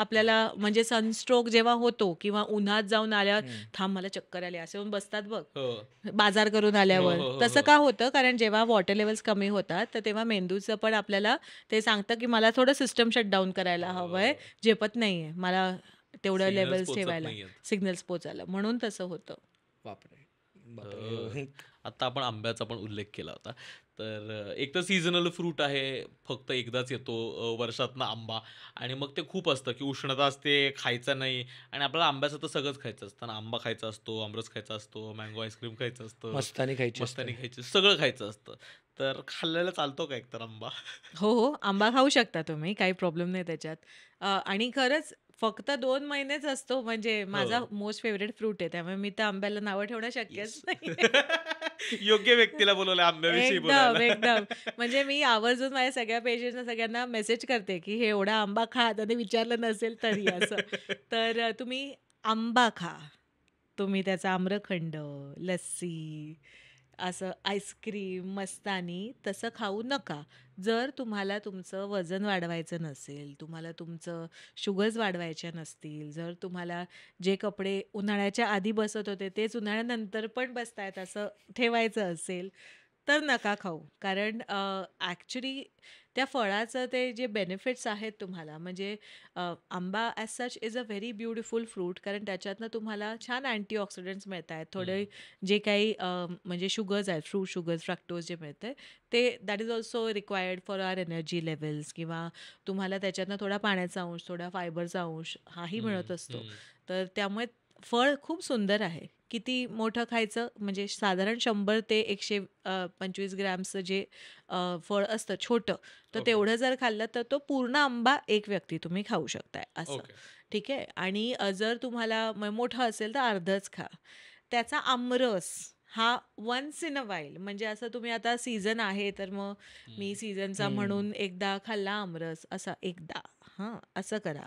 Speaker 1: आपल्याला म्हणजे सनस्ट्रोक जेव्हा होतो किंवा उन्हात जाऊन आल्यावर थांब मला चक्कर आले असे बसतात बघ हो. बाजार करून हो, हो, आल्यावर तसं का होतं कारण जेव्हा वॉटर लेवल्स कमी होतात तर तेव्हा मेंदूचं पण आपल्याला ते सांगतं की मला थोडं सिस्टम डाऊन करायला हवंय झेपत नाहीये मला तेवढं लेवल्स ठेवायला सिग्नल्स पोचायला म्हणून तसं होतं
Speaker 2: आता आपण आंब्याचा पण उल्लेख केला होता तर एक तर सीझनल फ्रूट आहे फक्त एकदाच येतो वर्षातनं आंबा आणि मग ते खूप असतं की उष्णता असते खायचा नाही आणि आपल्याला आंब्याचं तर सगळंच खायचं असतं आंबा खायचा असतो आमरस खायचा असतो मँगो आईस्क्रीम खायचं असतं मस्तानी खायची मस्तानी खायची सगळं खायचं असतं तर खाल्ल्याला चालतो का एकतर आंबा
Speaker 1: हो हो आंबा खाऊ शकता तुम्ही काही प्रॉब्लेम नाही त्याच्यात आणि खरंच फक्त दोन महिनेच असतो म्हणजे माझा मोस्ट फेवरेट फ्रूट आहे त्यामुळे मी तर आंब्याला नावं ठेवणं शक्यच नाही
Speaker 2: योग्य व्यक्तीला बोलवलं आंब्याविषयी एकदम एकदम
Speaker 1: म्हणजे मी आवर्जून माझ्या सगळ्या पेशंटना सगळ्यांना मेसेज करते की हे एवढा आंबा खा त्याने विचारलं नसेल तरी असं तर तुम्ही आंबा खा तुम्ही त्याचा आम्रखंड लस्सी असं आईस्क्रीम मस्तानी तसं खाऊ नका जर तुम्हाला तुमचं वजन वाढवायचं नसेल तुम्हाला तुमचं शुगर्स वाढवायच्या नसतील जर तुम्हाला जे कपडे उन्हाळ्याच्या आधी बसत होते तेच उन्हाळ्यानंतर पण बसतायत असं ठेवायचं असेल तर नका खाऊ कारण ॲक्च्युली त्या फळाचं ते जे बेनिफिट्स आहेत तुम्हाला म्हणजे आंबा as such is a very beautiful fruit कारण त्याच्यातनं तुम्हाला छान अँटीऑक्सिडंट्स मिळत आहेत थोडे जे काही म्हणजे शुगर्स आहेत फ्रूट शुगर्स फ्रॅक्टोज जे मिळते ते that is also required for our energy levels किंवा तुम्हाला त्याच्यातनं थोडा पाण्याचा अंश थोडा फायबरचा अंश हाही मिळत असतो तर त्यामुळे फळ खूप सुंदर आहे किती मोठं खायचं म्हणजे साधारण शंभर ते एकशे पंचवीस ग्रॅमचं जे फळ असतं छोटं तर तेवढं जर खाल्लं तर तो पूर्ण आंबा एक व्यक्ती तुम्ही खाऊ शकताय असं ठीक आहे आणि जर तुम्हाला मोठं असेल तर अर्धच खा त्याचा आमरस हा वन्स इन अ वाईल म्हणजे असं तुम्ही आता सीझन आहे तर मग मी सीजनचा सीझनचा म्हणून एकदा खाल्ला आमरस असा एकदा हां असं करा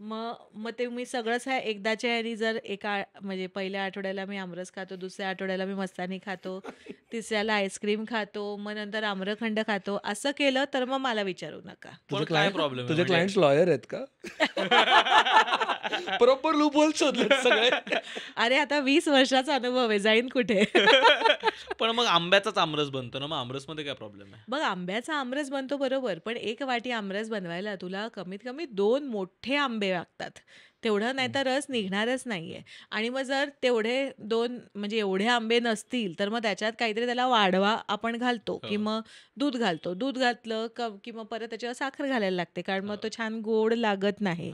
Speaker 1: मग मग ते मी सगळंच ह्या एकदाच्या आणि जर एका म्हणजे पहिल्या आठवड्याला मी आमरस खातो दुसऱ्या आठवड्याला मी मस्तानी खातो तिसऱ्याला आईस्क्रीम खातो मग नंतर आम्रखंड खातो असं केलं तर मग मला विचारू
Speaker 2: नका
Speaker 3: प्रॉब्लेम तुझे क्लायंट लॉयर म्हणजे? आहेत का प्रॉपर लूपहोल शोधले सगळे
Speaker 1: अरे आता वीस वर्षाचा अनुभव आहे जाईन कुठे
Speaker 3: पण मग आंब्याचाच आमरस
Speaker 2: बनतो ना मग आमरस मध्ये काय प्रॉब्लेम आहे
Speaker 1: बघ आंब्याचा आमरस बनतो बरोबर पण एक वाटी आमरस बनवायला तुला कमीत कमी दोन मोठे आंबे लागतात तेवढं नाही तर रस निघणारच नाहीये आणि मग जर तेवढे दोन म्हणजे एवढे आंबे नसतील तर मग त्याच्यात काहीतरी त्याला वाढवा आपण घालतो की मग दूध घालतो दूध घातलं की मग परत त्याच्यावर साखर घालायला लागते कारण मग तो छान गोड लागत नाही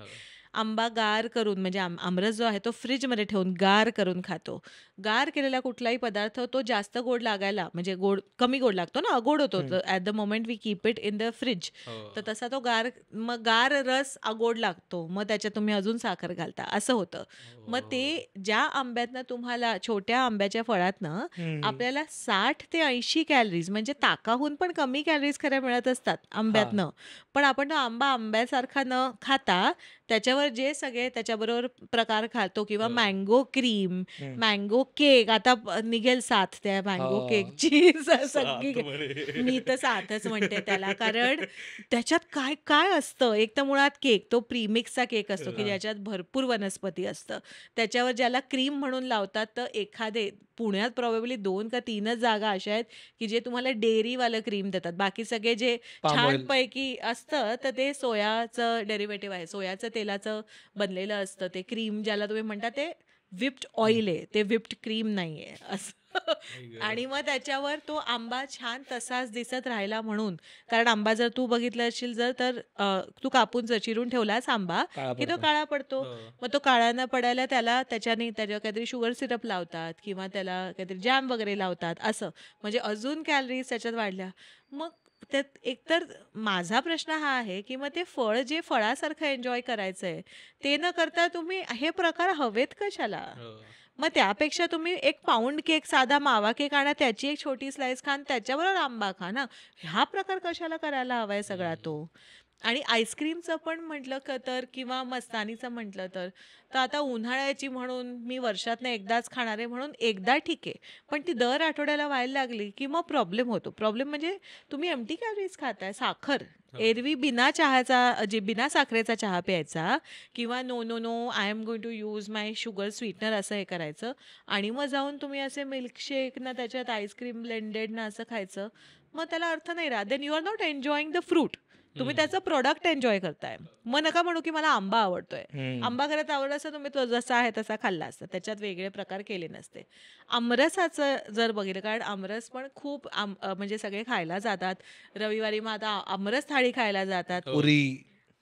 Speaker 1: आंबा गार करून म्हणजे आम आमरस जो आहे तो फ्रीजमध्ये ठेवून गार करून खातो गार केलेला कुठलाही पदार्थ तो जास्त गोड लागायला म्हणजे गोड कमी गोड लागतो ना अगोड होतो at the moment we keep it in the fridge तर तसा तो गार मग गार रस अगोड लागतो मग त्याच्यात तुम्ही अजून साखर घालता असं होतं मग ते ज्या आंब्यातनं तुम्हाला छोट्या आंब्याच्या फळातनं आपल्याला साठ ते ऐंशी कॅलरीज म्हणजे ताकाहून पण कमी कॅलरीज खऱ्या मिळत असतात आंब्यातनं पण आपण तो आंबा आंब्यासारखा न खाता त्याच्यावर जे सगळे त्याच्याबरोबर प्रकार खातो किंवा मँगो क्रीम मँगो केक आता निघेल साथ त्या मँगो केकची सगळी मी तर साथच म्हणते त्याला कारण त्याच्यात काय काय असतं एक तर मुळात केक तो प्रीमिक्सचा केक असतो की ज्याच्यात भरपूर वनस्पती असतं त्याच्यावर ज्याला क्रीम म्हणून लावतात तर एखादे पुण्यात प्रॉबेबली दोन का तीनच जागा अशा आहेत की जे तुम्हाला डेअरीवालं क्रीम देतात बाकी सगळे जे छानपैकी असतं तर ते सोयाचं डेरिव्हेटिव्ह आहे सोयाचं ते तेलाचं बनलेलं असतं ते क्रीम ज्याला तुम्ही म्हणता ते विप्ड ऑइल आहे ते विप्ड क्रीम नाही आहे असं आणि मग त्याच्यावर तो आंबा छान तसाच दिसत राहिला म्हणून कारण आंबा जर तू बघितला असेल जर तर तू कापून जर चिरून ठेवलास आंबा की तो काळा पडतो हो. मग तो काळा न पडायला त्याला त्याच्याने त्याच्यावर काहीतरी शुगर सिरप लावतात किंवा त्याला काहीतरी जॅम वगैरे लावतात असं म्हणजे अजून कॅलरीज त्याच्यात वाढल्या मग त्यात एकतर माझा प्रश्न हा आहे की मग ते फळ जे फळासारखं एन्जॉय करायचं आहे ते न करता तुम्ही हे प्रकार हवेत कशाला हो. मग त्यापेक्षा तुम्ही एक पाऊंड केक साधा मावा केक आणा त्याची एक छोटी स्लाइस खा त्याच्याबरोबर आंबा खा ना हा प्रकार कशाला करायला हवाय सगळा तो आणि आईस्क्रीमचं पण म्हटलं का तर किंवा मस्तानीचं म्हटलं तर तर आता उन्हाळ्याची म्हणून मी वर्षातनं एकदाच खाणार आहे म्हणून एकदा ठीक आहे पण ती दर आठवड्याला व्हायला लागली की मग प्रॉब्लेम होतो प्रॉब्लेम म्हणजे तुम्ही एमटी कॅलरीज खाताय साखर हो. एरवी बिना चहाचा जे बिना साखरेचा चहा प्यायचा किंवा no no no I am going to use my sugar sweetener असं हे करायचं आणि मग जाऊन तुम्ही असे मिल्कशेक ना त्याच्यात आईस्क्रीम ब्लेंडेड ना असं खायचं मग त्याला अर्थ नाही राहा then you are not enjoying the fruit तुम्ही त्याचं प्रोडक्ट एन्जॉय करताय मग नका म्हणू की मला आंबा आवडतोय आंबा घरात आवडला असं तुम्ही तो जसा आहे तसा खाल्ला असता त्याच्यात वेगळे प्रकार केले नसते आमरसाचं जर बघितलं कारण आमरस पण खूप म्हणजे सगळे खायला जातात रविवारी मग आता आमरस थाळी खायला जातात पुरी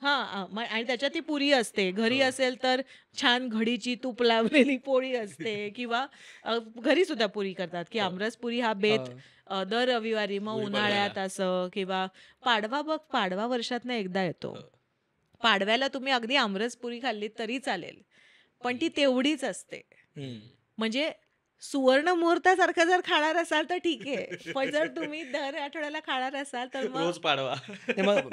Speaker 1: हां आणि त्याच्यात ती पुरी असते घरी हो. असेल तर छान घडीची तूप लावलेली पोळी असते किंवा घरी सुद्धा पुरी करतात की हो. आमरस पुरी हा बेत हो. दर रविवारी मग उन्हाळ्यात असं किंवा पाडवा बघ पाडवा ना एकदा येतो पाडव्याला तुम्ही अगदी आमरस पुरी खाल्ली तरी चालेल पण ती तेवढीच असते म्हणजे सुवर्ण मुहूर्तासारखं जर खाणार असाल तर ठीक आहे पण जर तुम्ही दर आठवड्याला खाणार असाल तर रोज
Speaker 3: पाडवा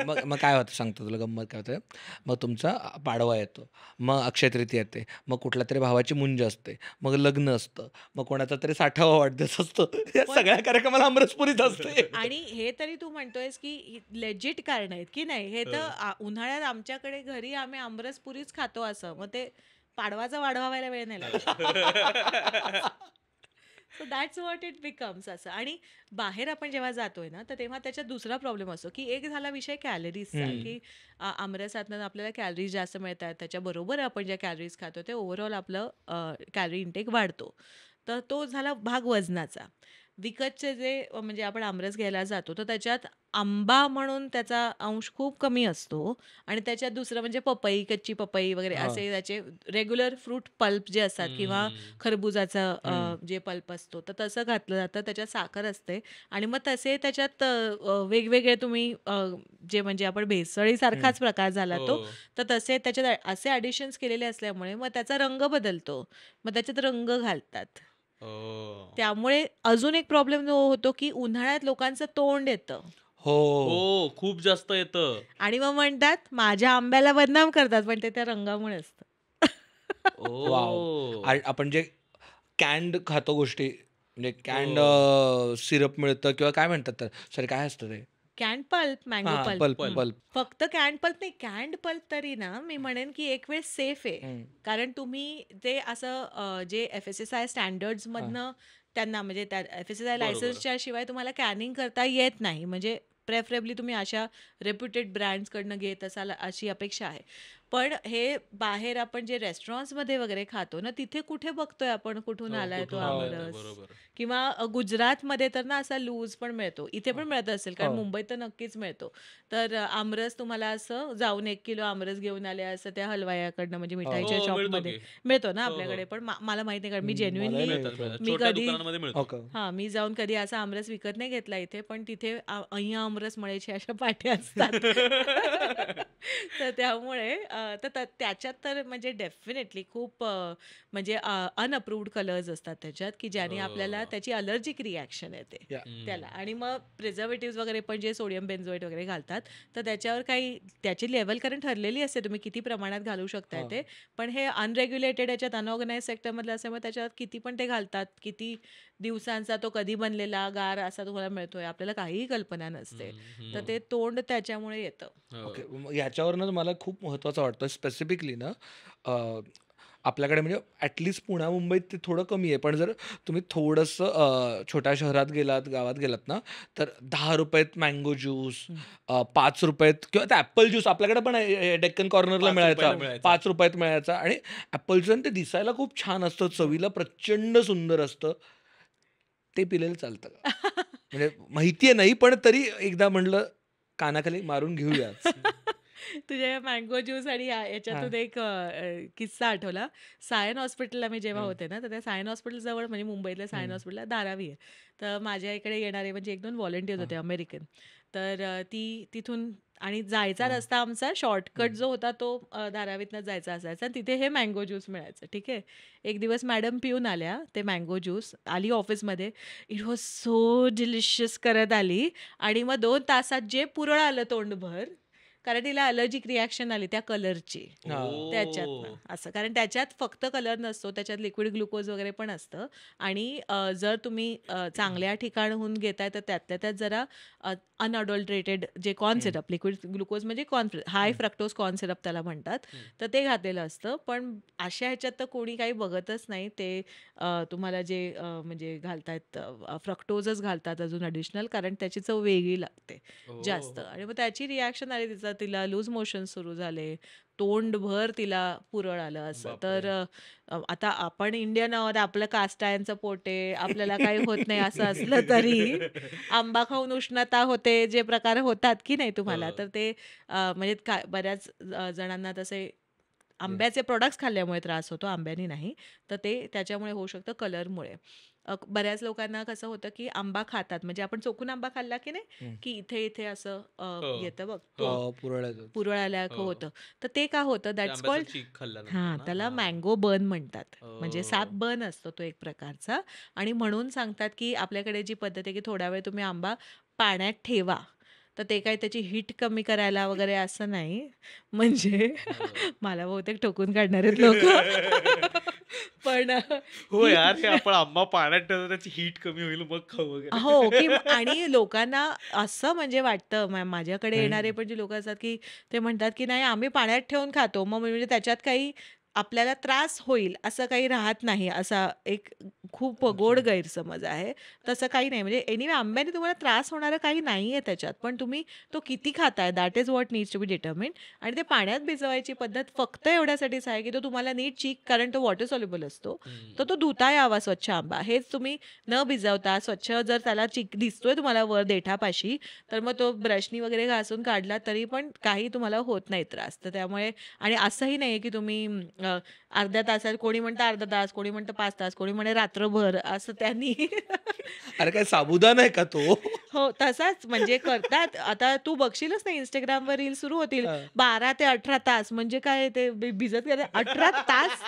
Speaker 3: मग मग काय होतं सांगतो तुला गंमत काय होतं मग तुमचा पाडवा येतो मग अक्षय येते मग कुठल्या तरी भावाची मुंज असते मग लग्न असतं मग कोणाचा तरी साठावा वाढदिवस असतो या सगळ्या कार्यक्रमाला अमृतपुरीत असते आणि
Speaker 1: हे तरी तू म्हणतोयस की लेजिट कारण आहेत की नाही हे तर हो. उन्हाळ्यात आमच्याकडे घरी आम्ही आमरसपुरीच खातो असं मग ते पाडवाचा वाढवा वेळ नाही
Speaker 2: लागला
Speaker 1: so that's what it becomes असं आणि बाहेर आपण जेव्हा जातोय ना तर तेव्हा त्याच्यात दुसरा प्रॉब्लेम असतो की एक झाला विषय कॅलरीजचा की आमरसातनं आपल्याला कॅलरीज जास्त मिळतात त्याच्याबरोबर आपण ज्या कॅलरीज खातो ते ओव्हरऑल आपलं कॅलरी इंटेक वाढतो तर तो झाला भाग वजनाचा विकतचे जे म्हणजे आपण आमरस घ्यायला जातो तर त्याच्यात आंबा म्हणून त्याचा अंश खूप कमी असतो आणि त्याच्यात दुसरं म्हणजे पपई कच्ची पपई वगैरे असे त्याचे रेग्युलर फ्रूट पल्प जे असतात किंवा खरबुजाचा जे पल्प असतो तर तसं घातलं जातं त्याच्यात साखर असते आणि मग तसे त्याच्यात वेगवेगळे तुम्ही जे म्हणजे आपण भेसळीसारखाच प्रकार झाला तो हो. तर तसे त्याच्यात असे ॲडिशन्स केलेले असल्यामुळे मग त्याचा रंग बदलतो मग त्याच्यात रंग घालतात
Speaker 2: हो.
Speaker 1: त्यामुळे अजून एक प्रॉब्लेम जो होतो की उन्हाळ्यात लोकांचं तोंड येतं
Speaker 2: हो, हो खूप जास्त येत
Speaker 1: आणि मग म्हणतात माझ्या आंब्याला बदनाम करतात पण ते त्या रंगामुळे असत
Speaker 3: हो. आपण जे कॅन्ड खातो गोष्टी म्हणजे कॅन्ड सिरप मिळतं किंवा काय म्हणतात तर सर काय असतं ते
Speaker 1: can pulp mango pulp pulp, फक्त कॅन्ड पल्प नाही कॅन्ड पल्प तरी ना मी म्हणेन की एक वेळ सेफ आहे कारण तुम्ही ते असं जे F S S I standards मधनं त्यांना म्हणजे एफ एस एस आय लायसन्सच्या शिवाय तुम्हाला कॅनिंग करता येत नाही म्हणजे प्रेफरेबली तुम्ही अशा रेप्युटेड कडनं घेत असाल अशी अपेक्षा आहे पण हे बाहेर आपण जे मध्ये वगैरे खातो ना तिथे कुठे बघतोय आपण कुठून हो, आलाय तो आमरस किंवा गुजरात मध्ये तर ना असा लूज पण मिळतो इथे पण हो. मिळत असेल कारण हो. मुंबईत तर नक्कीच मिळतो तर आमरस तुम्हाला असं जाऊन एक किलो आमरस घेऊन आले असं त्या हलवायाकडनं म्हणजे मिठाईच्या शॉप मध्ये मिळतो ना आपल्याकडे पण मला माहिती नाही कारण मी जेन्युइनली मी कधी हा मी जाऊन कधी असा आमरस विकत नाही घेतला इथे पण तिथे अहिया आमरस मळायची अशा पाठ्या असतात तर त्यामुळे तर त्याच्यात तर म्हणजे डेफिनेटली खूप म्हणजे अनअप्रूव्ड कलर्स असतात त्याच्यात की ज्याने आपल्याला हो. त्याची अलर्जिक रिॲक्शन येते त्याला आणि मग प्रिझर्वेटिव्ह वगैरे पण जे सोडियम बेन्झोइट वगैरे घालतात तर त्याच्यावर काही त्याची लेवल कारण ठरलेली असते तुम्ही किती प्रमाणात घालू शकताय हो. ते पण हे अनरेग्युलेटेड याच्यात अनऑर्गनाईज सेक्टरमधलं असल्यामुळे त्याच्यात किती पण ते घालतात किती दिवसांचा तो कधी बनलेला गार असा तुम्हाला मिळतोय आपल्याला काहीही कल्पना नसते तर ते तोंड त्याच्यामुळे येतं
Speaker 3: हो. ओके ह्याच्यावरनं मला खूप महत्वाचं वाटतं स्पेसिफिकली ना आपल्याकडे म्हणजे ऍटलिस्ट पुण्या मुंबईत ते थोडं कमी आहे पण जर तुम्ही थोडस छोट्या शहरात गेलात गावात गेलात ना तर दहा रुपयात मँगो ज्यूस पाच रुपयात किंवा ते ॲपल ज्यूस आपल्याकडे पण डेक्कन कॉर्नरला मिळायचा पाच रुपयात मिळायचा आणि ॲपल ज्यूस ते दिसायला खूप छान असतं चवीला प्रचंड सुंदर असतं ते पिलेलं चालतं म्हणजे माहितीये नाही पण तरी एकदा म्हणलं कानाखाली मारून घेऊया
Speaker 1: तुझ्या मँगो ज्यूस आणि याच्यातून एक किस्सा आठवला सायन हॉस्पिटलला मी जेव्हा होते ना तर त्या सायन हॉस्पिटल जवळ म्हणजे मुंबईतल्या सायन हॉस्पिटलला धारावी आहे तर माझ्या इकडे येणारे म्हणजे एक दोन व्हॉलेंटियर्स होते अमेरिकन तर ती तिथून आणि जायचा रस्ता आमचा शॉर्टकट जो होता तो धारावीतनं जायचा असायचा तिथे हे मँगो ज्यूस मिळायचं ठीक आहे एक दिवस मॅडम पिऊन आल्या ते मँगो ज्यूस आली ऑफिसमध्ये इट वॉज सो डिलिशियस करत आली आणि मग दोन तासात जे पुरळ आलं तोंडभर कारण तिला अलर्जिक रिॲक्शन आली त्या कलरची त्याच्यात असं कारण त्याच्यात फक्त कलर नसतो त्याच्यात लिक्विड ग्लुकोज वगैरे पण असतं आणि जर तुम्ही चांगल्या ठिकाणहून घेताय तर त्यातल्या त्यात जरा अनअडल्ट्रेटेड जे कॉर्न सिरप लिक्विड ग्लुकोज म्हणजे corn high fructose corn syrup त्याला म्हणतात तर ते घातलेलं असतं पण अशा ह्याच्यात तर कोणी काही बघतच नाही ते तुम्हाला जे म्हणजे घालतायत फ्रक्टोजच घालतात अजून अडिशनल कारण त्याची चव वेगळी लागते जास्त आणि मग त्याची रिॲक्शन आली तिचा तिला लूज मोशन सुरू झाले तोंडभर तिला पुरळ आलं असं तर आता आपण इंडियन आहोत आपलं कास्टायनचं पोटे आपल्याला काही होत नाही असं असलं तरी आंबा खाऊन उष्णता होते जे प्रकार होतात की नाही तुम्हाला तर ते म्हणजे बऱ्याच जणांना तसे आंब्याचे प्रोडक्ट्स खाल्ल्यामुळे त्रास होतो आंब्याने नाही तर ते त्याच्यामुळे होऊ शकतं कलरमुळे बऱ्याच लोकांना कसं होतं की आंबा खातात म्हणजे आपण चोखून आंबा खाल्ला की नाही की इथे इथे असं हो. येतं बघ हो. हो,
Speaker 3: पुरळाला होतं
Speaker 1: तर ते का होतं दॅट्स कॉल्ड हा त्याला मँगो बर्न म्हणतात म्हणजे साप बर्न असतो तो एक प्रकारचा आणि म्हणून सांगतात की आपल्याकडे जी पद्धत आहे की थोडा वेळ तुम्ही आंबा पाण्यात ठेवा तर ते काय त्याची हिट कमी करायला वगैरे असं नाही म्हणजे मला बहुतेक ठोकून काढणारे लोक पण
Speaker 2: हो यार आपण आंबा पाण्यात ठेवतो त्याची हीट कमी होईल मग खाऊ हो
Speaker 1: की आणि लोकांना असं म्हणजे वाटतं माझ्याकडे येणारे पण जे लोक असतात की ते म्हणतात की नाही आम्ही पाण्यात ठेवून खातो मग म्हणजे त्याच्यात काही आपल्याला त्रास होईल असं काही राहत नाही असा एक खूप गोड गैरसमज आहे तसं काही नाही म्हणजे एनिवे आंब्याने तुम्हाला त्रास होणार काही नाही आहे त्याच्यात पण तुम्ही तो किती खाताय that is what needs to be determine आणि ते पाण्यात भिजवायची पद्धत फक्त एवढ्यासाठीच आहे की तो तुम्हाला नीट चीक कारण तो वॉटर सॉल्युबल असतो तर तो धुता यावा स्वच्छ आंबा हेच तुम्ही न भिजवता स्वच्छ जर त्याला चीक दिसतोय तुम्हाला वर देठापाशी तर मग तो ब्रशनी वगैरे घासून काढला तरी पण काही तुम्हाला होत नाही त्रास तर त्यामुळे आणि असंही नाही की तुम्ही अर्ध्या तासात कोणी म्हणतं अर्धा तास कोणी म्हणतं पाच तास कोणी म्हणे रात्रभर असं त्यांनी
Speaker 3: अरे काय साबुदा आहे का तो
Speaker 1: हो तसाच म्हणजे करतात आता तू बघशीलच इंस्टाग्राम वर रील सुरू होतील बारा ते अठरा तास म्हणजे काय ते भिजत गेले अठरा तास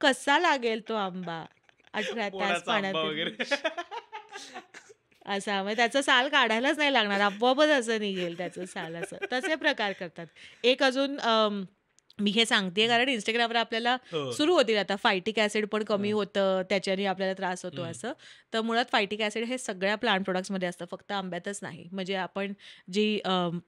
Speaker 1: कसा लागेल तो आंबा अठरा तास पाण्यात असा म्हणजे त्याचं साल काढायलाच नाही लागणार आपोआपच असं निघेल त्याचं साल असं तसे प्रकार करतात एक अजून मी हे सांगते कारण इंस्टाग्रामवर आपल्याला हो. सुरू होतील आता फायटिक ऍसिड पण कमी होतं त्याच्याने आपल्याला त्रास होतो असं तर मुळात फायटिक ऍसिड हे सगळ्या प्लांट प्रोडक्ट्समध्ये असतं फक्त आंब्यातच नाही म्हणजे आपण जी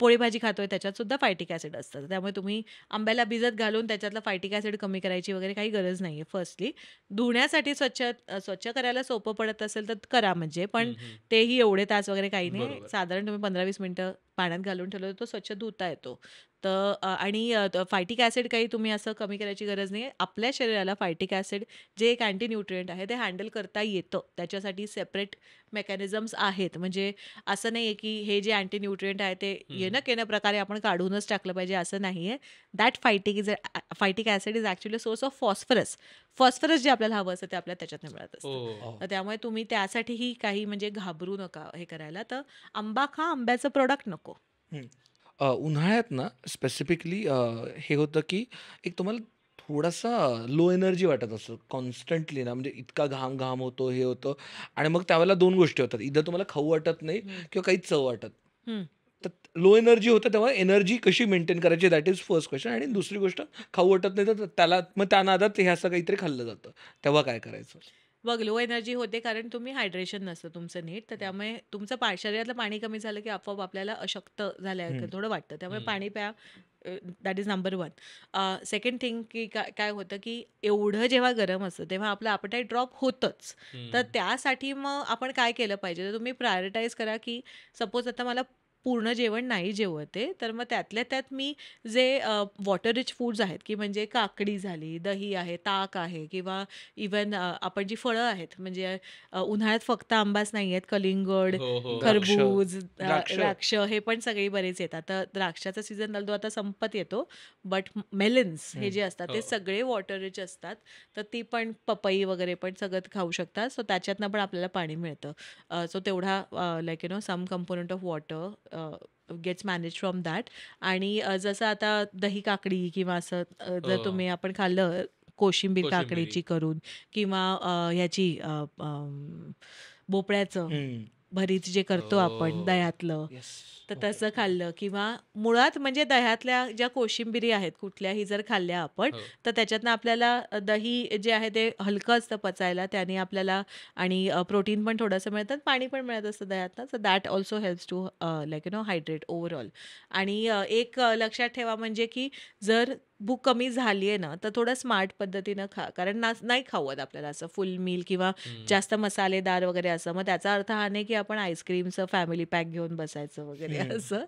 Speaker 1: पोळी भाजी खातोय त्याच्यात सुद्धा फायटिक ऍसिड असतं त्यामुळे तुम्ही आंब्याला भिजत घालून त्याच्यातलं फायटिक ऍसिड कमी करायची वगैरे काही गरज नाही आहे फर्स्टली धुण्यासाठी स्वच्छ स्वच्छ करायला सोपं पडत असेल तर करा म्हणजे पण तेही एवढे तास वगैरे काही नाही साधारण तुम्ही पंधरा वीस मिनटं पाण्यात घालून ठेवलं तो स्वच्छ धुता येतो तर आणि फायटिक ॲसिड काही तुम्ही असं कमी करायची गरज नाही आहे आपल्या शरीराला फायटिक ॲसिड जे एक अँटी न्यूट्रिएंट आहे ते हँडल करता येतं त्याच्यासाठी सेपरेट मेकॅनिझम्स आहेत म्हणजे असं नाही आहे की हे जे अँटी न्यूट्रिएंट आहे ते येणं केणं प्रकारे आपण काढूनच टाकलं पाहिजे असं नाही आहे that phytic is phytic acid is actually source of phosphorus phosphorus जे आपल्याला हवं असतं ते आपल्याला त्याच्यात मिळत असतं हो. त्यामुळे तुम्ही त्यासाठीही काही म्हणजे घाबरू नका हे करायला तर आंबा खा आंब्याचं प्रोडक्ट नको
Speaker 3: उन्हाळ्यात ना स्पेसिफिकली हे होतं की एक तुम्हाला थोडासा लो एनर्जी वाटत असतो कॉन्स्टंटली ना म्हणजे इतका घाम घाम होतो हे होतं आणि मग त्यावेळेला दोन गोष्टी होतात इथं तुम्हाला खाऊ वाटत नाही किंवा काही चव वाटत तर लो एनर्जी होतं तेव्हा एनर्जी कशी मेंटेन करायची दॅट इज फर्स्ट क्वेश्चन आणि दुसरी गोष्ट खाऊ वाटत नाही तर त्याला मग त्या नादात हे असं काहीतरी खाल्लं जातं तेव्हा काय करायचं
Speaker 1: मग लो एनर्जी होते कारण तुम्ही हायड्रेशन नसतं तुमचं नीट तर त्यामुळे तुमचं पा शरीरातलं पाणी कमी झालं की आपोआप आपल्याला अशक्त झाल्यासारखं थोडं वाटतं त्यामुळे पाणी प्या that is number one second thing की काय काय होतं की एवढं जेव्हा गरम असतं तेव्हा आपलं आपटाईट ड्रॉप होतंच तर त्यासाठी मग आपण काय केलं पाहिजे तर तुम्ही प्रायोरिटाईज करा की सपोज आता मला पूर्ण जेवण नाही जेवते तर मग त्यातल्या त्यात मी जे वॉटर रिच फूड्स आहेत की म्हणजे काकडी झाली दही आहे ताक आहे किंवा इवन आपण जी फळं आहेत म्हणजे उन्हाळ्यात फक्त आंबाच नाही आहेत कलिंगड हो, हो. खरबूज द्राक्ष हे पण सगळी बरेच येतात तर द्राक्षाचा सीझन तो आता संपत येतो बट मेलन्स हे जे असतात ते हो. सगळे वॉटर रिच असतात तर ती पण पपई वगैरे पण सगळं खाऊ शकतात सो त्याच्यातनं पण आपल्याला पाणी मिळतं सो तेवढा like you know some component of water gets manage from that आणि जसं आता दही काकडी किंवा असं जर हो. तुम्ही आपण खाल्लं कोशिंबीर काकडीची करून किंवा ह्याची भोपळ्याचं भरीत जे करतो आपण हो. दह्यातलं तर तसं खाल्लं किंवा मुळात म्हणजे दह्यातल्या ज्या कोशिंबिरी आहेत कुठल्याही जर खाल्ल्या आपण हो. तर त्याच्यातनं आपल्याला दही जे आहे ते हलकं असतं पचायला त्याने आपल्याला आणि प्रोटीन पण थोडंसं मिळतं पाणी पण मिळत असतं दह्यातनं so that also helps to like you know hydrate overall आणि एक लक्षात ठेवा म्हणजे की जर भूक कमी झालीये ना तर थोडं स्मार्ट पद्धतीनं खा कारण नाही खावत आपल्याला असं फुल मील किंवा जास्त मसालेदार वगैरे असं मग त्याचा अर्थ हा नाही की आपण आईस्क्रीमचं फॅमिली पॅक घेऊन बसायचं वगैरे असं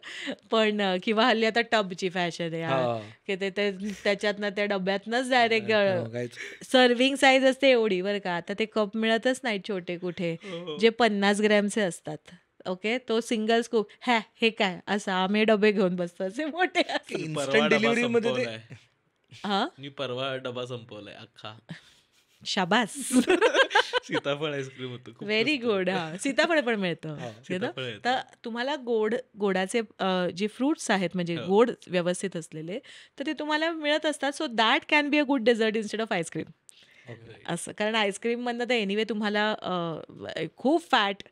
Speaker 1: पण किंवा हल्ली आता टबची फॅशन आहे की ते त्याच्यातनं त्या डब्यातनच डायरेक्ट सर्विंग साईज असते एवढी बरं का आता ते कप मिळतच नाही छोटे कुठे हो, हो. जे पन्नास ग्रॅमचे असतात ओके तो सिंगल स्कूप हॅ हे काय असं आम्ही डबे घेऊन बसतो असे मोठे
Speaker 2: डिलिव्हरी मध्ये हा परवा डबा संपवलाय अख्खा
Speaker 1: शाबास
Speaker 2: सीताफळ आईस्क्रीम व्हेरी गुड हा
Speaker 1: सीताफळ पण मिळतं तर तुम्हाला गोड गोडाचे जे फ्रुट्स आहेत म्हणजे हो. गोड व्यवस्थित असलेले तर ते तुम्हाला मिळत असतात so that can be a good dessert instead of ice cream असं कारण मधनं तर एनिवे तुम्हाला खूप फॅट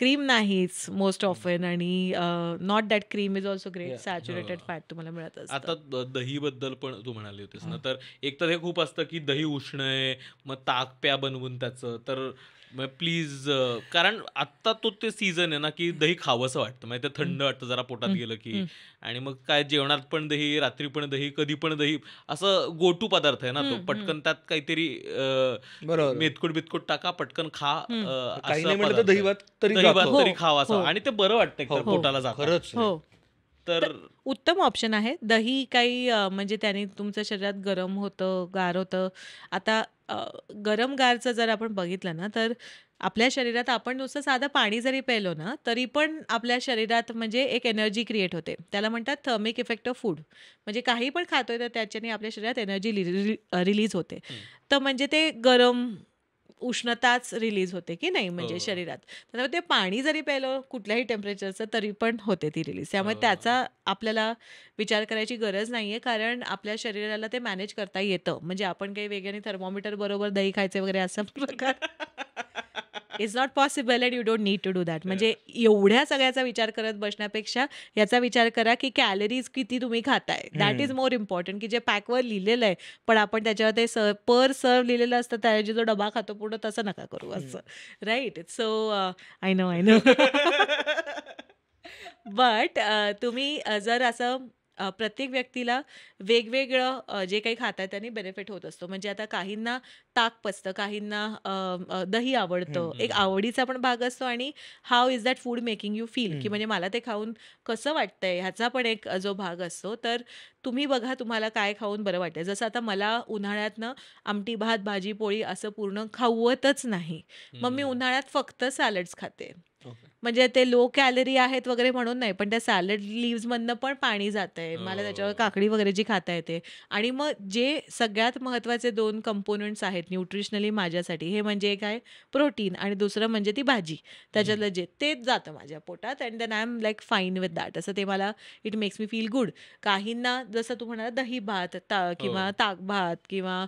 Speaker 1: क्रीम नाहीच मोस्ट ऑफन आणि not that cream is also great saturated fat तुम्हाला मिळत आता
Speaker 2: दही बद्दल पण तू म्हणाली होतीस ना तर एक तर हे खूप असतं की दही उष्ण आहे मग ताक प्या बनवून त्याचं तर मग प्लीज कारण आत्ता तो ते सीझन आहे ना की दही खावंसं वाटतं म्हणजे ते थंड वाटतं जरा पोटात गेलं की आणि मग काय जेवणात पण दही रात्री पण दही कधी पण दही असं गोटू पदार्थ आहे ना तो पटकन त्यात काहीतरी मेतकूट बितकूट टाका पटकन खा असं दही
Speaker 3: भात तरी खावा असं हो, हो. आणि
Speaker 2: ते बरं वाटतं हो, पोटाला हो तर
Speaker 1: उत्तम ऑप्शन आहे दही काही म्हणजे त्याने तुमच्या शरीरात गरम होतं गार होतं आता गरम गारचं जर आपण बघितलं ना, तर आपल्या शरीरात आपण नुसतं साधं पाणी जरी प्यायलो ना, तरी पण आपल्या शरीरात म्हणजे एक एनर्जी क्रिएट होते. त्याला म्हणतात थर्मिक इफेक्ट ऑफ फूड. म्हणजे काही पण खातोय, तर त्याच्याने आपल्या शरीरात एनर्जी रिलीज होते. तर म्हणजे ते गरम उष्णताच रिलीज होते की नाही म्हणजे हो. शरीरात त्यामुळे ते पाणी जरी प्यायलं कुठल्याही टेम्परेचरचं तरी पण होते ती रिलीज त्यामुळे हो. त्याचा आपल्याला विचार करायची गरज नाही आहे कारण आपल्या शरीराला ते मॅनेज करता येतं म्हणजे आपण काही वेगळ्याने थर्मोमीटर बरोबर दही खायचे वगैरे असा प्रकार it's not possible and you don't need to do that म्हणजे एवढ्या सगळ्याचा विचार करत बसण्यापेक्षा याचा विचार करा की कॅलरीज किती तुम्ही खाताय दॅट इज मोर इम्पॉर्टंट की जे पॅकवर लिहिलेलं आहे पण आपण त्याच्यावर ते सर पर सर्व लिहिलेलं असतं त्याऐवजी जो डबा खातो पूर्ण तसं नका करू असं right so I know I know but तुम्ही uh, जर असं प्रत्येक व्यक्तीला वेगवेगळं जे काही खातात त्यांनी बेनिफिट होत असतो म्हणजे आता काहींना ताक पचतं काहींना दही आवडतं एक आवडीचा पण भाग असतो आणि how is that food making you feel की म्हणजे मला ते खाऊन कसं वाटतंय ह्याचा पण एक जो भाग असतो तर तुम्ही बघा तुम्हाला काय खाऊन बरं वाटतं जसं आता मला उन्हाळ्यातनं आमटी भात भाजी पोळी असं पूर्ण खाऊतच नाही मग मी उन्हाळ्यात फक्त सॅलड्स खाते म्हणजे ते लो कॅलरी आहेत वगैरे म्हणून नाही पण त्या सॅलड लिव्हजमधनं पण पाणी जातंय मला त्याच्यावर हो. काकडी वगैरे जी खाता येते आणि मग जे सगळ्यात महत्वाचे दोन कंपोनंट्स आहेत न्यूट्रिशनली माझ्यासाठी हे म्हणजे एक आहे प्रोटीन आणि दुसरं म्हणजे ती भाजी त्याच्यातलं जे तेच जातं माझ्या पोटात and then I am like fine with that असं ते मला it makes me feel good काहींना जसं तू म्हणाल दही भात ता किंवा हो. ताक भात किंवा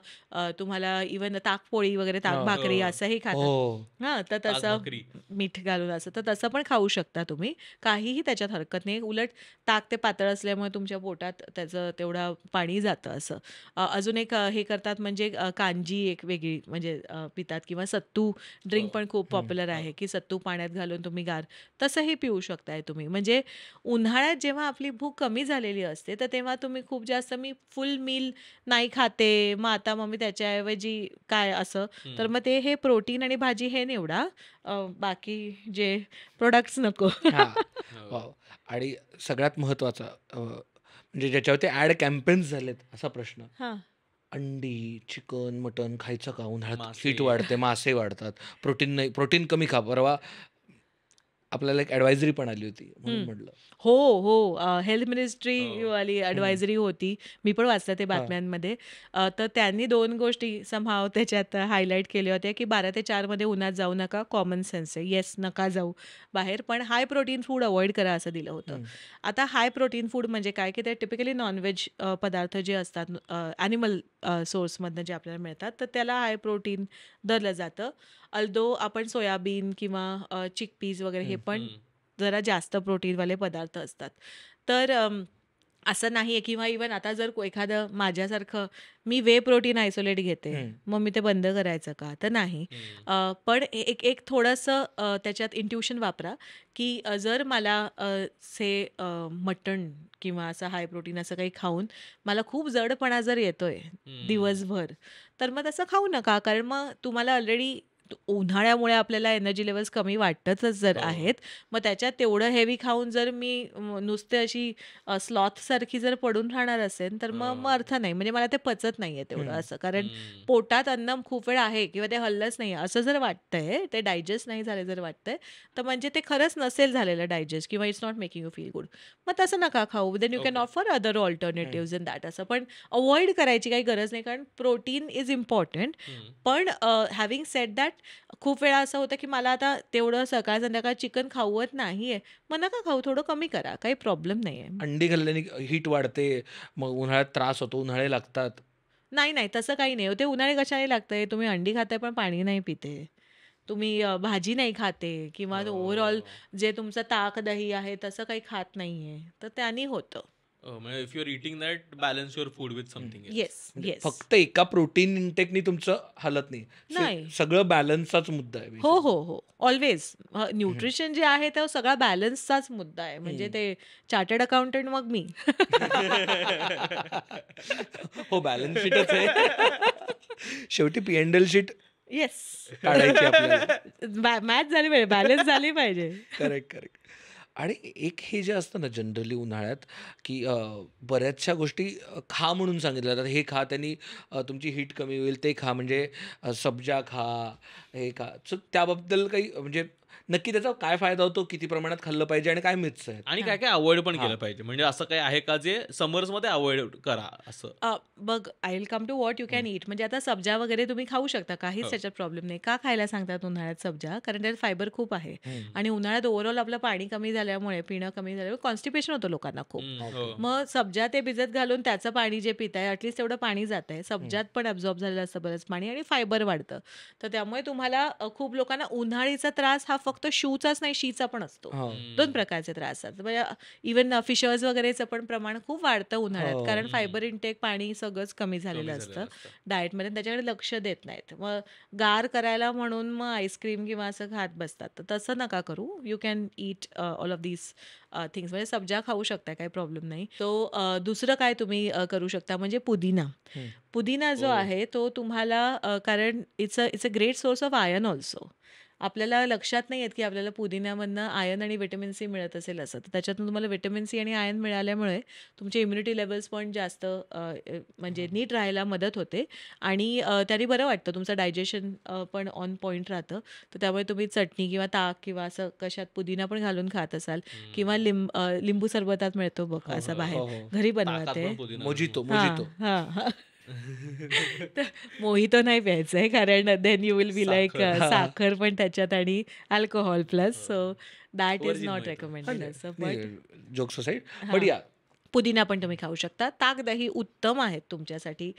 Speaker 1: तुम्हाला इवन ताक पोळी वगैरे ताक हो, भाकरी असंही खातात हां तर तसं मीठ घालून असं तर तसं तसं पण खाऊ शकता तुम्ही काहीही त्याच्यात हरकत नाही उलट ताक ते पातळ असल्यामुळे तुमच्या पोटात त्याचं तेवढा पाणी जातं असं अजून एक हे करतात म्हणजे कांजी एक वेगळी म्हणजे पितात किंवा सत्तू ड्रिंक पण खूप हो. पॉप्युलर हो. आहे की सत्तू पाण्यात घालून तुम्ही गार तसंही पिऊ शकताय तुम्ही म्हणजे उन्हाळ्यात जेव्हा आपली भूक कमी झालेली असते तर तेव्हा तुम्ही खूप जास्त मी फुल मील नाही खाते मग आता मग मी त्याच्याऐवजी काय असं तर मग ते हे प्रोटीन आणि भाजी हे निवडा बाकी जे प्रोडक्ट्स नको
Speaker 3: हो. आणि सगळ्यात महत्वाचा म्हणजे ज्याच्यावरती ऍड कॅम्पेन्स झालेत असा प्रश्न अंडी चिकन मटन खायचं का उन्हाळ्यात फीट वाढते मासे वाढतात प्रोटीन प्रोटीन कमी खा परवा आपल्याला एक ऍडवायझरी पण आली होती म्हटलं
Speaker 1: हो हो हेल्थ हो. मिनिस्ट्री वाली ऍडवायझरी होती मी पण वाचलं ते बातम्यांमध्ये तर त्यांनी दोन गोष्टी समहाव त्याच्यात हायलाईट केल्या होत्या की बारा ते मध्ये उन्हात जाऊ नका कॉमन सेन्स आहे येस नका जाऊ बाहेर पण हाय प्रोटीन फूड अवॉइड करा असं दिलं होतं आता हाय प्रोटीन फूड म्हणजे काय की ते टिपिकली नॉनव्हेज पदार्थ जे असतात ॲनिमल सोर्समधनं जे आपल्याला मिळतात, तर त्याला हाय प्रोटीन धरलं जातं. अल्दो आपण सोयाबीन किंवा चिकपीज वगैरे हे पण जरा जास्त प्रोटीनवाले पदार्थ असतात. तर असं नाही आहे किंवा इवन आता जर एखादं माझ्यासारखं मी वे प्रोटीन आयसोलेट घेते, मग मी ते बंद करायचं का? तर नाही. पण एक एक थोडंसं त्याच्यात इंट्युशन वापरा, की जर मला से मटण किंवा असं हाय प्रोटीन असं काही खाऊन मला खूप जडपणा जर येतोय दिवसभर तर मग तसं खाऊ नका कारण मग तुम्हाला ऑलरेडी उन्हाळ्यामुळे आपल्याला एनर्जी लेवल्स कमी वाटतच जर आहेत मग त्याच्यात तेवढं हेवी खाऊन जर मी नुसते अशी स्लॉथ सारखी जर पडून राहणार असेल तर मग मग अर्थ नाही म्हणजे मला ते पचत नाहीये तेवढं असं कारण पोटात अन्न खूप वेळ आहे किंवा ते हल्लंच नाही असं जर वाटतंय ते डायजेस्ट नाही झाले जर वाटतंय तर म्हणजे ते खरंच नसेल झालेलं डायजेस्ट किंवा it's not making you feel good मग तसं नका खाऊ then you can offer other alternative in that असं पण अवॉइड करायची काही गरज नाही कारण प्रोटीन इज इम्पॉर्टंट पण हॅव्हिंग सेट दॅट खूप वेळा असं होतं की मला आता तेवढं सकाळ संध्याकाळ चिकन खाऊवत नाहीये मला का खाऊ थोडं कमी करा काही प्रॉब्लेम नाही आहे
Speaker 3: अंडी खाल्ल्याने हीट वाढते मग उन्हाळ्यात त्रास होतो उन्हाळे लागतात
Speaker 1: नाही नाही तसं काही नाही ते उन्हाळे कशाने लागतंय तुम्ही अंडी खाताय पण पाणी नाही पिते तुम्ही भाजी नाही खाते किंवा ओव्हरऑल हो. जे तुमचं ताक दही आहे तसं काही खात नाहीये तर त्यानी होतं
Speaker 2: म्हणजे if you're eating that balance your food
Speaker 3: with something yes yes फक्त एका प्रोटीन इंटेकनी तुमचं हलत नाही सगळं बॅलन्सचाच मुद्दा आहे
Speaker 1: हो हो हो ऑलवेज न्यूट्रिशन जे आहे तो सगळा बॅलन्सचाच मुद्दा आहे म्हणजे ते चार्टर्ड अकाउंटंट मग मी
Speaker 3: हो बॅलन्स शीटच आहे शेवटी P L sheet
Speaker 1: yes match झाली पाहिजे बॅलन्स झाली पाहिजे करेक्ट करेक्ट
Speaker 3: आणि एक हे जे असतं ना जनरली उन्हाळ्यात की बऱ्याचशा गोष्टी खा म्हणून सांगितल्या जातात हे खा त्यांनी तुमची हीट कमी होईल ते खा म्हणजे सब्जा खा हे खा सो त्याबद्दल काही म्हणजे नक्की त्याचा काय फायदा होतो किती प्रमाणात खाल्लं पाहिजे आणि काय मिथ्स आहेत आणि
Speaker 2: काय काय अवॉइड पण केलं पाहिजे म्हणजे असं काय आहे का जे समर्स मध्ये अवॉइड करा असं
Speaker 1: बघ I will come to what you can eat म्हणजे आता सब्जा वगैरे तुम्ही खाऊ शकता काहीच हो. त्याच्यात प्रॉब्लेम नाही का खायला सांगतात उन्हाळ्यात सब्जा कारण त्यात फायबर खूप आहे आणि उन्हाळ्यात ओव्हरऑल आपलं पाणी कमी झाल्यामुळे पिणं कमी झाल्यामुळे कॉन्स्टिपेशन होतं लोकांना खूप हो. मग सब्जा ते भिजत घालून त्याचं पाणी जे पित आहे अटलिस्ट तेवढं पाणी जात आहे सब्जात पण अब्झॉर्ब झालेलं असतं बरंच पाणी आणि फायबर वाढतं तर त्यामुळे तुम्हाला खूप लोकांना उन्हाळीचा त्रास हा फक्त शूचाच नाही शीचा पण असतो दोन प्रकारचे त्रास असतात म्हणजे इव्हन फिशर्स वगैरेचं पण प्रमाण खूप वाढतं उन्हाळ्यात हो. कारण फायबर इनटेक पाणी सगळंच कमी झालेलं असतं डाएटमध्ये त्याच्याकडे लक्ष देत नाहीत मग गार करायला म्हणून मग आईस्क्रीम किंवा असं खात बसतात तर तसं नका करू you can eat all of these things म्हणजे सब्जा खाऊ शकता काही प्रॉब्लेम नाही तो दुसरं काय तुम्ही करू शकता म्हणजे पुदिना पुदिना जो हो. आहे तो तुम्हाला कारण it's a it's a great source of iron also आपल्याला लक्षात नाही येत की आपल्याला पुदिन्यामधनं आयन आणि व्हिटॅमिन सी मिळत असेल असं तर त्याच्यातून तुम्हाला व्हिटॅमिन सी आणि आयन मिळाल्यामुळे तुमचे इम्युनिटी लेवल्स पण जास्त म्हणजे नीट राहायला मदत होते आणि त्याने बरं वाटतं तुमचं डायजेशन पण ऑन पॉईंट राहतं तर त्यामुळे तुम्ही चटणी किंवा ताक किंवा असं कशात पुदिना पण घालून खात असाल किंवा लिंब लिंबू सरबतात मिळतो बघ हो, हो, असा हो, बाहेर घरी बनवते हां मोही तो नाही प्यायचं आहे कारण then you will be like साखर पण त्याच्यात आणि alcohol plus so that is not recommended असं
Speaker 3: बट या
Speaker 1: पुदिना पण तुम्ही खाऊ शकता ताक दही उत्तम आहेत तुमच्यासाठी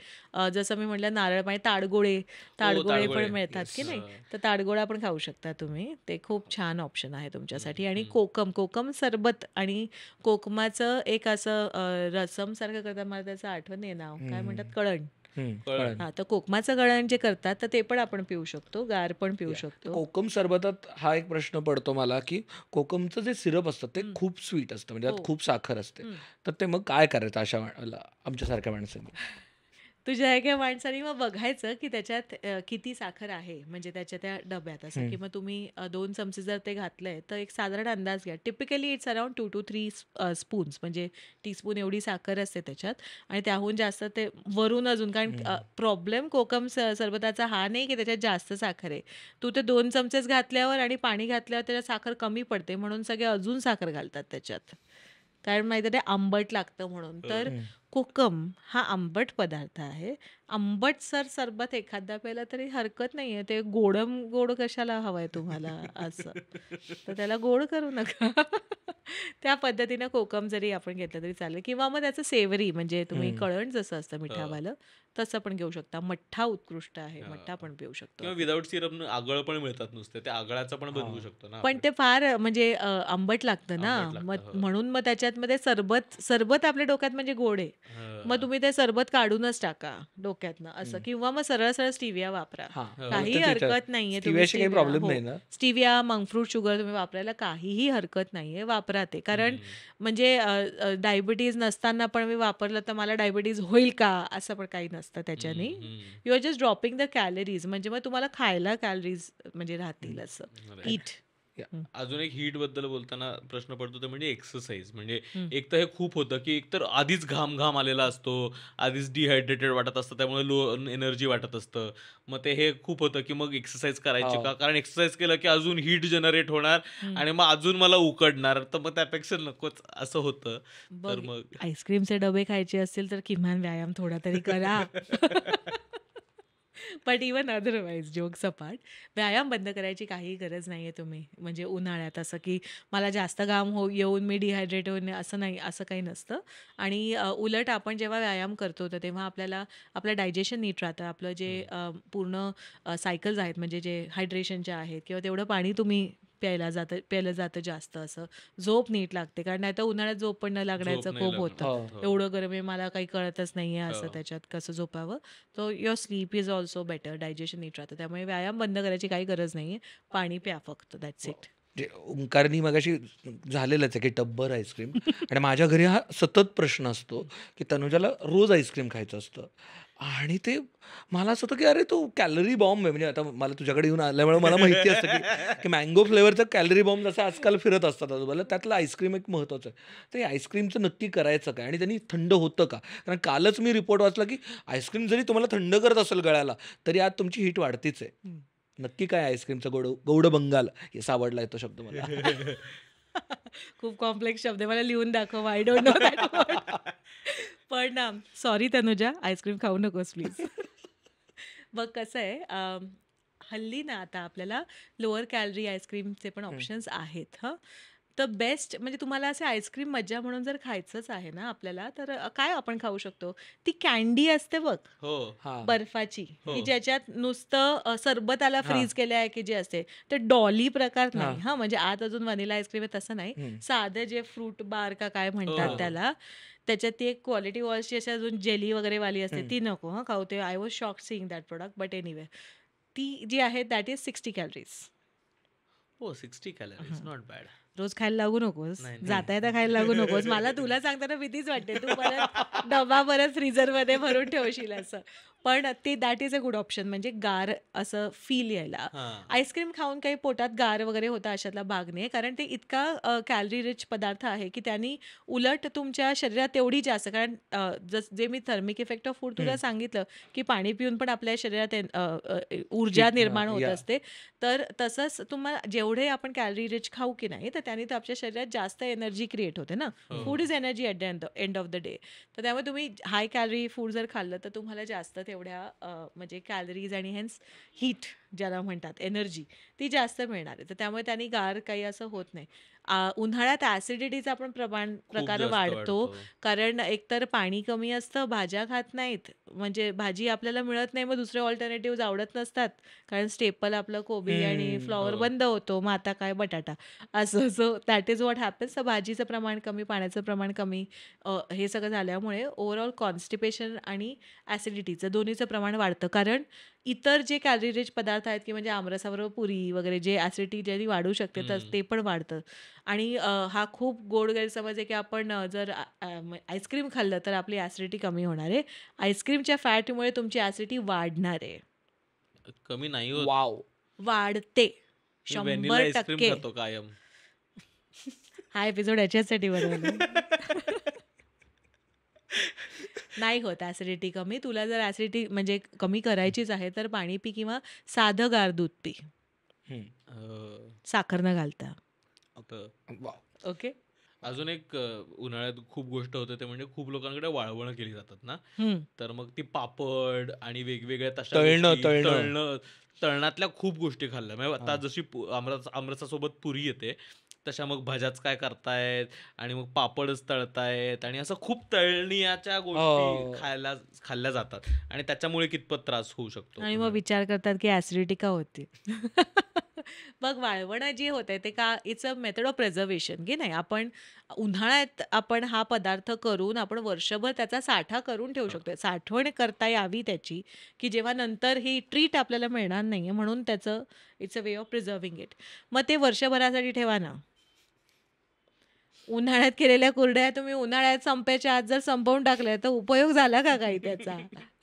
Speaker 1: जसं मी म्हटलं नारळ पाणी म्हणजे ताडगोळे हो,
Speaker 3: ताडगोळे पण मिळतात की नाही
Speaker 1: तर ताडगोळा पण खाऊ शकता तुम्ही ते खूप छान ऑप्शन आहे तुमच्यासाठी आणि कोकम कोकम सरबत आणि कोकमाचं एक असं रसमसारखं करता मला त्याचं आठवण आहे नाव काय म्हणतात कळण
Speaker 3: तर
Speaker 1: कोकमाचं गळण जे करतात तर ते पण आपण पिऊ शकतो गार पण पिऊ
Speaker 3: शकतो कोकम सरबतात हा एक प्रश्न पडतो मला की कोकमचं जे सिरप असतं ते खूप स्वीट असतं म्हणजे हो. खूप साखर असते तर ते मग काय करायचं अशा आमच्यासारख्या माणसांनी
Speaker 1: तुझ्या एका माणसाने मग बघायचं की त्याच्यात किती साखर आहे म्हणजे त्याच्या त्या डब्यात असं की मग तुम्ही दोन चमचे जर ते घातले तर एक साधारण अंदाज घ्या typically it's around two to three spoon म्हणजे टीस्पून एवढी साखर असते त्याच्यात आणि त्याहून जास्त ते वरून अजून कारण प्रॉब्लेम कोकम सरबताचा हा नाही की त्याच्यात जास्त साखर आहे तू ते दोन चमचेच घातल्यावर आणि पाणी घातल्यावर त्याच्यात साखर कमी पडते म्हणून सगळे अजून साखर घालतात त्याच्यात कारण माहिती ते आंबट लागतं म्हणून तर कोकम हा आंबट पदार्थ आहे आंबट सर सरबत एखादा प्यायला तरी हरकत नाहीये ते गोडम गोड कशाला आहे तुम्हाला असं तर त्याला गोड करू नका त्या पद्धतीनं कोकम जरी आपण घेतलं तरी चालेल किंवा मग त्याचं सेवरी म्हणजे तुम्ही कळण जसं असतं मिठावालं हो. तसं पण घेऊ शकता मठ्ठा उत्कृष्ट आहे मठ्ठा पण पिऊ शकतो
Speaker 2: विदाऊट सिरप आगळ पण मिळतात नुसते त्या आगळाचं पण बनवू हो. शकतो पण
Speaker 1: ते फार म्हणजे आंबट लागतं ना मग हो. म्हणून मग त्याच्यात मध्ये सरबत सरबत आपल्या डोक्यात म्हणजे गोड आहे मग तुम्ही ते सरबत काढूनच टाका डोक्यातनं असं किंवा मग सरळ सरळ स्टिविया वापरा
Speaker 3: काही हरकत नाहीये प्रॉब्लेम हो. नाही ना
Speaker 1: स्टिविया मंगफ्रूट शुगर तुम्ही वापरायला काहीही हरकत नाहीये वापरा ते कारण म्हणजे डायबिटीज नसताना पण मी वापरलं तर मला डायबिटीज होईल का असं पण काही नसतं त्याच्याने you are just dropping the calories म्हणजे मग तुम्हाला खायला कॅलरीज म्हणजे राहतील असं इट
Speaker 2: अजून एक हीट बद्दल बोलताना प्रश्न पडतो ते म्हणजे एक्सरसाइज म्हणजे एक तर हे खूप होतं की एक तर आधीच घाम घाम आलेला असतो आधीच डिहायड्रेटेड वाटत असतं त्यामुळे लो एनर्जी वाटत असतं मग ते हे खूप होतं की मग एक्सरसाइज करायची हो. का कारण एक्सरसाइज केलं की अजून हीट जनरेट होणार आणि मग अजून मला उकडणार तर मग त्यापेक्षा नकोच असं होतं तर मग
Speaker 1: आईस्क्रीमचे डबे खायचे असतील तर किमान व्यायाम थोडा तरी करा but even otherwise jokes apart व्यायाम बंद करायची काही गरज नाही आहे तुम्ही म्हणजे उन्हाळ्यात असं की मला जास्त घाम हो येऊन मी डिहायड्रेट होऊन असं नाही असं काही नसतं आणि उलट आपण जेव्हा व्यायाम करतो तर तेव्हा आपल्याला आपलं डायजेशन नीट राहतं आपलं जे पूर्ण सायकल्स आहेत म्हणजे जे हायड्रेशनच्या आहेत किंवा तेवढं पाणी तुम्ही प्यायला जातं प्यायलं जातं जास्त असं झोप नीट लागते कारण नाही तर उन्हाळ्यात झोप पण न लागण्याचं खूप होतं हो, हो. एवढं गरम आहे मला काही कळतच नाहीये हो. असं त्याच्यात कसं झोपावं तो your sleep is also better digestion नीट राहतं त्यामुळे व्यायाम बंद करायची काही गरज नाही पाणी प्या फक्त दॅट्स इट
Speaker 3: जे ओंकारनी मगाशी झालेलंच आहे की टब्बर आईस्क्रीम आणि माझ्या घरी हा सतत प्रश्न असतो की तनुजाला रोज आईस्क्रीम खायचं असतं आणि ते मला असं होतं की अरे तो कॅलरी बॉम्ब आहे म्हणजे आता मला तुझ्याकडे येऊन आल्यामुळे मला माहिती असतं की की मँगो फ्लेवरचा कॅलरी बॉम्ब जसं आजकाल फिरत असतात आजूबाला त्यातलं आईस्क्रीम एक महत्त्वाचं आहे तर आईस्क्रीमचं नक्की करायचं काय आणि त्यांनी थंड होतं का कारण कालच मी रिपोर्ट वाचला की आईस्क्रीम जरी तुम्हाला थंड करत असेल गळ्याला तरी आज तुमची हिट वाढतीच आहे नक्की काय आईस्क्रीमचं गोड गौड बंगाल हे सावडला येतो शब्द मला
Speaker 1: खूप कॉम्प्लेक्स शब्द मला लिहून दाखव आय डोंट नो पण सॉरी um, तनुजा आईस्क्रीम खाऊ नकोस प्लीज बघ कसं आहे um, हल्ली ना आता आपल्याला लोअर कॅलरी आईस्क्रीमचे पण ऑप्शन्स आहेत हं द बेस्ट म्हणजे तुम्हाला असे आईस्क्रीम मज्जा म्हणून जर खायचंच आहे ना आपल्याला तर काय आपण खाऊ शकतो ती कॅन्डी असते बघ
Speaker 2: हो बर्फाची बर्फाची
Speaker 1: हो. की ज्याच्यात नुसतं सरबताला फ्रीज केले आहे की जे असते ते डॉली प्रकार नाही हा म्हणजे आत अजून वनिला आईस्क्रीम आहे तसं नाही साधे जे फ्रूट बार का काय म्हणतात हो. त्याला त्याच्यात ती एक क्वालिटी वॉशची अशी अजून जेली वगैरे वाली असते ती नको हा खाऊ ते I was shock seeing that product but anyway ती जी आहे दॅट इज सिक्स्टी कॅलरीज
Speaker 2: हो सिक्स्टी कॅलरीज नॉट बॅड
Speaker 1: रोज खायला लागू नकोस जाता येता खायला लागू नकोस मला तुला सांगताना भीतीच वाटते तू परत डबा परत मध्ये भरून ठेवशील असं पण ते that is a good option म्हणजे गार असं फील यायला आईस्क्रीम खाऊन काही पोटात गार वगैरे होता अशातला भाग नाही कारण ते इतका कॅलरी रिच पदार्थ आहे की त्यांनी उलट तुमच्या शरीरात तेवढी जास्त कारण जस जे मी थर्मिक इफेक्ट ऑफ फूड तुला सांगितलं की पाणी पिऊन पण आपल्या शरीरात ऊर्जा निर्माण होत असते तर तसंच तुम्हाला जेवढे आपण कॅलरी रिच खाऊ की नाही तर त्याने तर आपल्या शरीरात जास्त एनर्जी क्रिएट होते ना food is energy at the end of the day तर त्यामुळे तुम्ही हाय कॅलरी फूड जर खाल्लं तर तुम्हाला जास्त तेवढ्या म्हणजे कॅलरीज आणि हेन्स हीट ज्याला म्हणतात एनर्जी ती जास्त मिळणार आहे तर त्यामुळे त्यांनी गार काही असं होत नाही उन्हाळ्यात ऍसिडिटीचा पण प्रमाण प्रकार वाढतो कारण एकतर पाणी कमी असतं भाज्या खात नाहीत म्हणजे भाजी आपल्याला मिळत नाही मग दुसरे ऑल्टरनेटिव्ह आवडत नसतात कारण स्टेपल आपलं कोबी आणि फ्लॉवर बंद होतो मग आता काय बटाटा असं so that is what happens भाजीचं प्रमाण कमी पाण्याचं प्रमाण कमी हे सगळं झाल्यामुळे ओव्हरऑल कॉन्स्टिपेशन आणि ऍसिडिटीचं दोन्हीचं प्रमाण वाढतं कारण इतर जे कॅलरी रिच पदार्थ आहेत की म्हणजे आमरसाबरोबर पुरी वगैरे जे ॲसिडिटी ज्यांनी वाढू शकते तर ते पण वाढतं आणि हा खूप गोड गैरसमज आहे की आपण जर आईस्क्रीम खाल्लं तर आपली ॲसिडिटी कमी होणार आहे आईस्क्रीमच्या फॅटमुळे तुमची ॲसिडिटी वाढणार आहे
Speaker 2: कमी नाही वाव
Speaker 1: वाढते शंभर टक्के कायम हा एपिसोड याच्यासाठी बरोबर नाही होत ऍसिडिटी कमी तुला जर ॲसिडिटी म्हणजे कमी करायचीच आहे तर पाणी पी किंवा साधं गार दूध पी साखर न घालता
Speaker 2: ओके अजून एक उन्हाळ्यात खूप गोष्ट होते ते म्हणजे खूप लोकांकडे वाळवण केली जातात ना तर मग ती पापड आणि वेगवेगळ्या तशा तळणं तळणातल्या खूप गोष्टी खाल्ल्या म्हणजे आता जशी आमरसासोबत पुरी येते तशा मग भजाच काय करतायत आणि मग पापडच तळतायत आणि असं खूप तळणीयाच्या गोष्टी हो. खायला खाल्ल्या जातात आणि त्याच्यामुळे कितपत त्रास होऊ शकतो
Speaker 1: आणि मग विचार करतात की ऍसिडिटी का होते मग वाळवणं जी होते ते का it's a method of preservation की नाही आपण उन्हाळ्यात आपण हा पदार्थ करून आपण वर्षभर त्याचा साठा करून ठेवू शकतो साठवण करता यावी त्याची की जेव्हा नंतर ही ट्रीट आपल्याला मिळणार नाही म्हणून त्याचं it's a way of preserving it मग ते वर्षभरासाठी ठेवा ना उन्हाळ्यात केलेल्या कुरड्या तुम्ही उन्हाळ्यात संपायच्या आत जर संपवून टाकल्या तर उपयोग झाला का काही त्याचा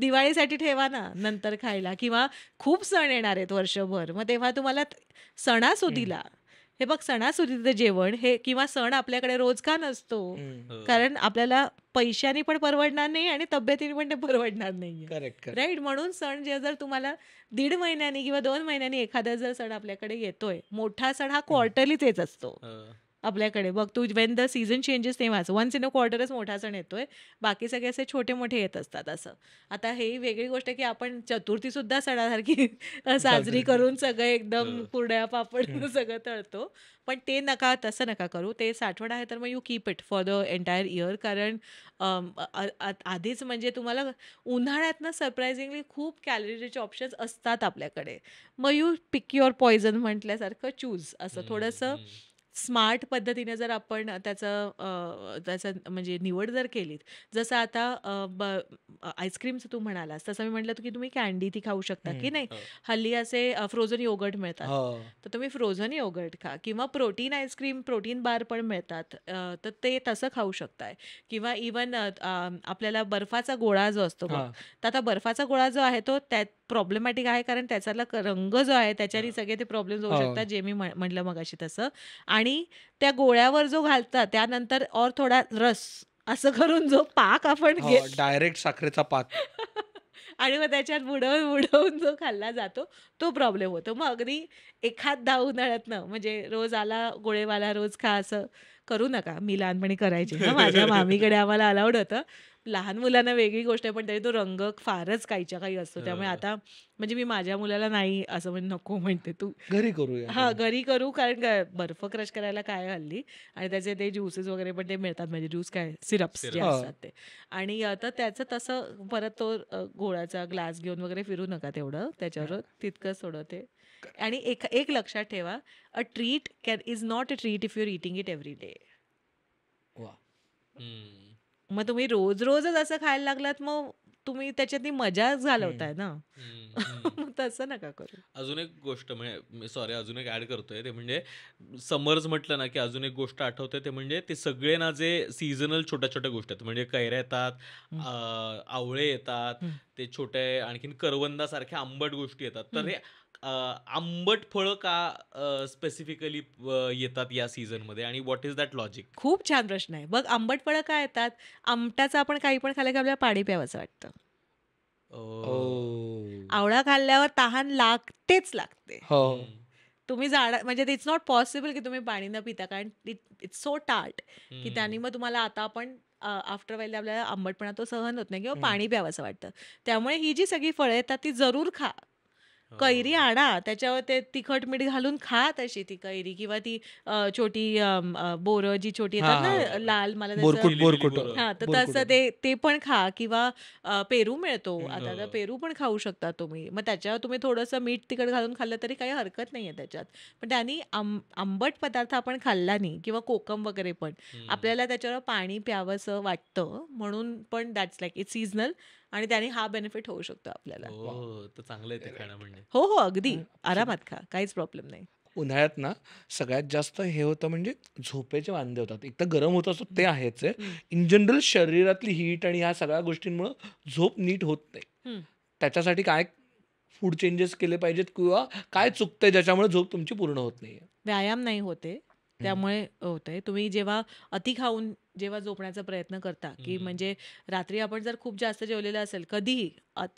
Speaker 1: दिवाळीसाठी ठेवा ना नंतर खायला किंवा खूप सण येणार आहेत वर्षभर मग तेव्हा तुम्हाला सणासुदीला हे बघ सणासुदीचं जेवण हे किंवा सण आपल्याकडे रोज का नसतो हो. कारण आपल्याला पैशाने पण परवडणार नाही आणि तब्येतीने पण ते परवडणार नाही करेक्ट राईट म्हणून सण जे जर तुम्हाला दीड महिन्यानी किंवा दोन महिन्यांनी एखादा जर सण आपल्याकडे येतोय मोठा सण हा क्वार्टरलीच येत असतो हो. आपल्याकडे बघ तू वेन द सीझन चेंजेस तेव्हाच वन्स इन अ क्वार्टरच मोठा सण येतोय बाकी सगळे असे छोटे मोठे येत असतात असं आता हे वेगळी गोष्ट की आपण चतुर्थी सुद्धा सणासारखी साजरी करून सगळं एकदम पुरड्या पापड सगळं तळतो पण ते नका तसं नका करू ते साठवण आहे तर मग you keep it for the entire year कारण आधीच म्हणजे तुम्हाला उन्हाळ्यातनं सरप्रायझिंगली खूप कॅलरीचे ऑप्शन्स असतात आपल्याकडे मग यू पिक युअर पॉयझन म्हटल्यासारखं चूज असं थोडंसं स्मार्ट पद्धतीने जर आपण त्याचं त्याचं म्हणजे निवड जर केलीत, जसं आता ब आईस्क्रीमचं तू म्हणालास, तसं मी म्हटलं की तुम्ही कॅन्डी ती खाऊ शकता की नाही. हो. हल्ली असे फ्रोझन योगर्ट मिळतात. हो. तर तुम्ही फ्रोझन योगर्ट खा किंवा प्रोटीन आईस्क्रीम, प्रोटीन बार पण मिळतात. तर ते तसं खाऊ शकताय किंवा इवन आपल्याला बर्फाचा गोळा जो असतो बघ, तर आता बर्फाचा गोळा जो आहे तो त्यात प्रॉब्लेमॅटिक आहे कारण त्याचा रंग जो आहे त्याच्यानी सगळे ते प्रॉब्लेम्स होऊ हो. शकतात जे मी म्हटलं मग अशी तसं आणि त्या गोळ्यावर जो घालतात त्यानंतर और थोडा रस असं करून जो पाक आपण
Speaker 3: डायरेक्ट हो, साखरेचा पाक
Speaker 1: आणि मग त्याच्यात बुडवून बुडवून जो खाल्ला जातो तो प्रॉब्लेम होतो मग अगदी एखाद दहा उन्हाळ्यातनं म्हणजे रोज आला गोळेवाला रोज खा असं करू नका मी लहानपणी करायचे ना माझ्या मामीकडे आम्हाला अलाउड होतं लहान मुलांना वेगळी गोष्ट आहे पण तरी तो रंग फारच काहीच्या काही असतो त्यामुळे आता म्हणजे मी माझ्या मुलाला नाही असं म्हणजे नको म्हणते तू
Speaker 3: घरी करू हा
Speaker 1: घरी करू कारण बर्फ क्रश करायला काय हल्ली आणि त्याचे ते ज्युसेस वगैरे पण ते मिळतात म्हणजे ज्यूस काय सिरप्स जे असतात ते आणि आता त्याचं तसं परत तो गोळाचा ग्लास घेऊन वगैरे फिरू नका तेवढं त्याच्यावर तितकं थोडं ते आणि एक एक लक्षात ठेवा a treat can is not a treat if you're eating it every day मग तुम्ही रोज रोजच असं खायला लागलात मग तुम्ही त्याच्यातनी मजा घालवताय ना तसं नका करू
Speaker 2: अजून एक गोष्ट म्हणजे सॉरी अजून एक ऍड करतोय ते म्हणजे समर्स म्हटलं ना की अजून एक गोष्ट आठवते ते म्हणजे ते सगळे ना जे सीझनल छोट्या छोट्या गोष्टी आहेत म्हणजे कैऱ्या येतात आवळे येतात ते छोटे आणखीन करवंदासारख्या आंबट गोष्टी येतात तर हे आंबट फळं का स्पेसिफिकली येतात या मध्ये आणि व्हॉट इज दॅट लॉजिक
Speaker 1: खूप छान प्रश्न आहे बघ आंबट फळं काय येतात आमटाचं आपण काही पण खाल्लं की आपल्याला पाणी प्यावंसं वाटतं आवळा खाल्ल्यावर तहान लागतेच लागते हो. तुम्ही जाड म्हणजे इट्स नॉट पॉसिबल की तुम्ही पाणी न पिता कारण इट्स सो टार्ट की त्याने मग तुम्हाला आता आपण आफ्टर वाईल आपल्याला आंबटपणा तो सहन होत नाही किंवा पाणी असं वाटतं त्यामुळे ही जी सगळी फळं येतात ती जरूर खा हो. कैरी आणा त्याच्यावर ते तिखट मीठ घालून खा तशी ती कैरी किंवा ती छोटी बोर जी छोटी येतात ना लाल मला हा तसं ते ते पण खा किंवा पेरू मिळतो आता तर हो. पेरू पण खाऊ शकता तुम्ही मग त्याच्यावर तुम्ही थोडंसं मीठ तिखट घालून खाल्लं तरी काही हरकत नाहीये त्याच्यात पण त्यांनी आंबट पदार्थ आपण खाल्ला नाही किंवा कोकम वगैरे पण आपल्याला त्याच्यावर पाणी प्यावंसं वाटतं म्हणून पण दॅट्स लाईक इट्स सीझनल आणि त्याने हा बेनिफिट होऊ शकतो आपल्याला
Speaker 2: हो, चांगलं आहे म्हणजे.
Speaker 3: हो हो अगदी आरामात खा काहीच प्रॉब्लेम नाही उन्हाळ्यात ना सगळ्यात जास्त हे होतं म्हणजे झोपेचे वांदे होतात एक तर गरम होत असतो ते आहेच इन जनरल शरीरातली हीट आणि ह्या सगळ्या गोष्टींमुळे झोप नीट होत नाही त्याच्यासाठी काय फूड चेंजेस केले पाहिजेत किंवा काय चुकतंय ज्याच्यामुळे झोप तुमची पूर्ण होत नाही
Speaker 1: व्यायाम नाही होते त्यामुळे होतंय तुम्ही जेव्हा अति खाऊन जेव्हा झोपण्याचा प्रयत्न करता की म्हणजे रात्री आपण जर खूप जास्त जेवलेलं असेल कधीही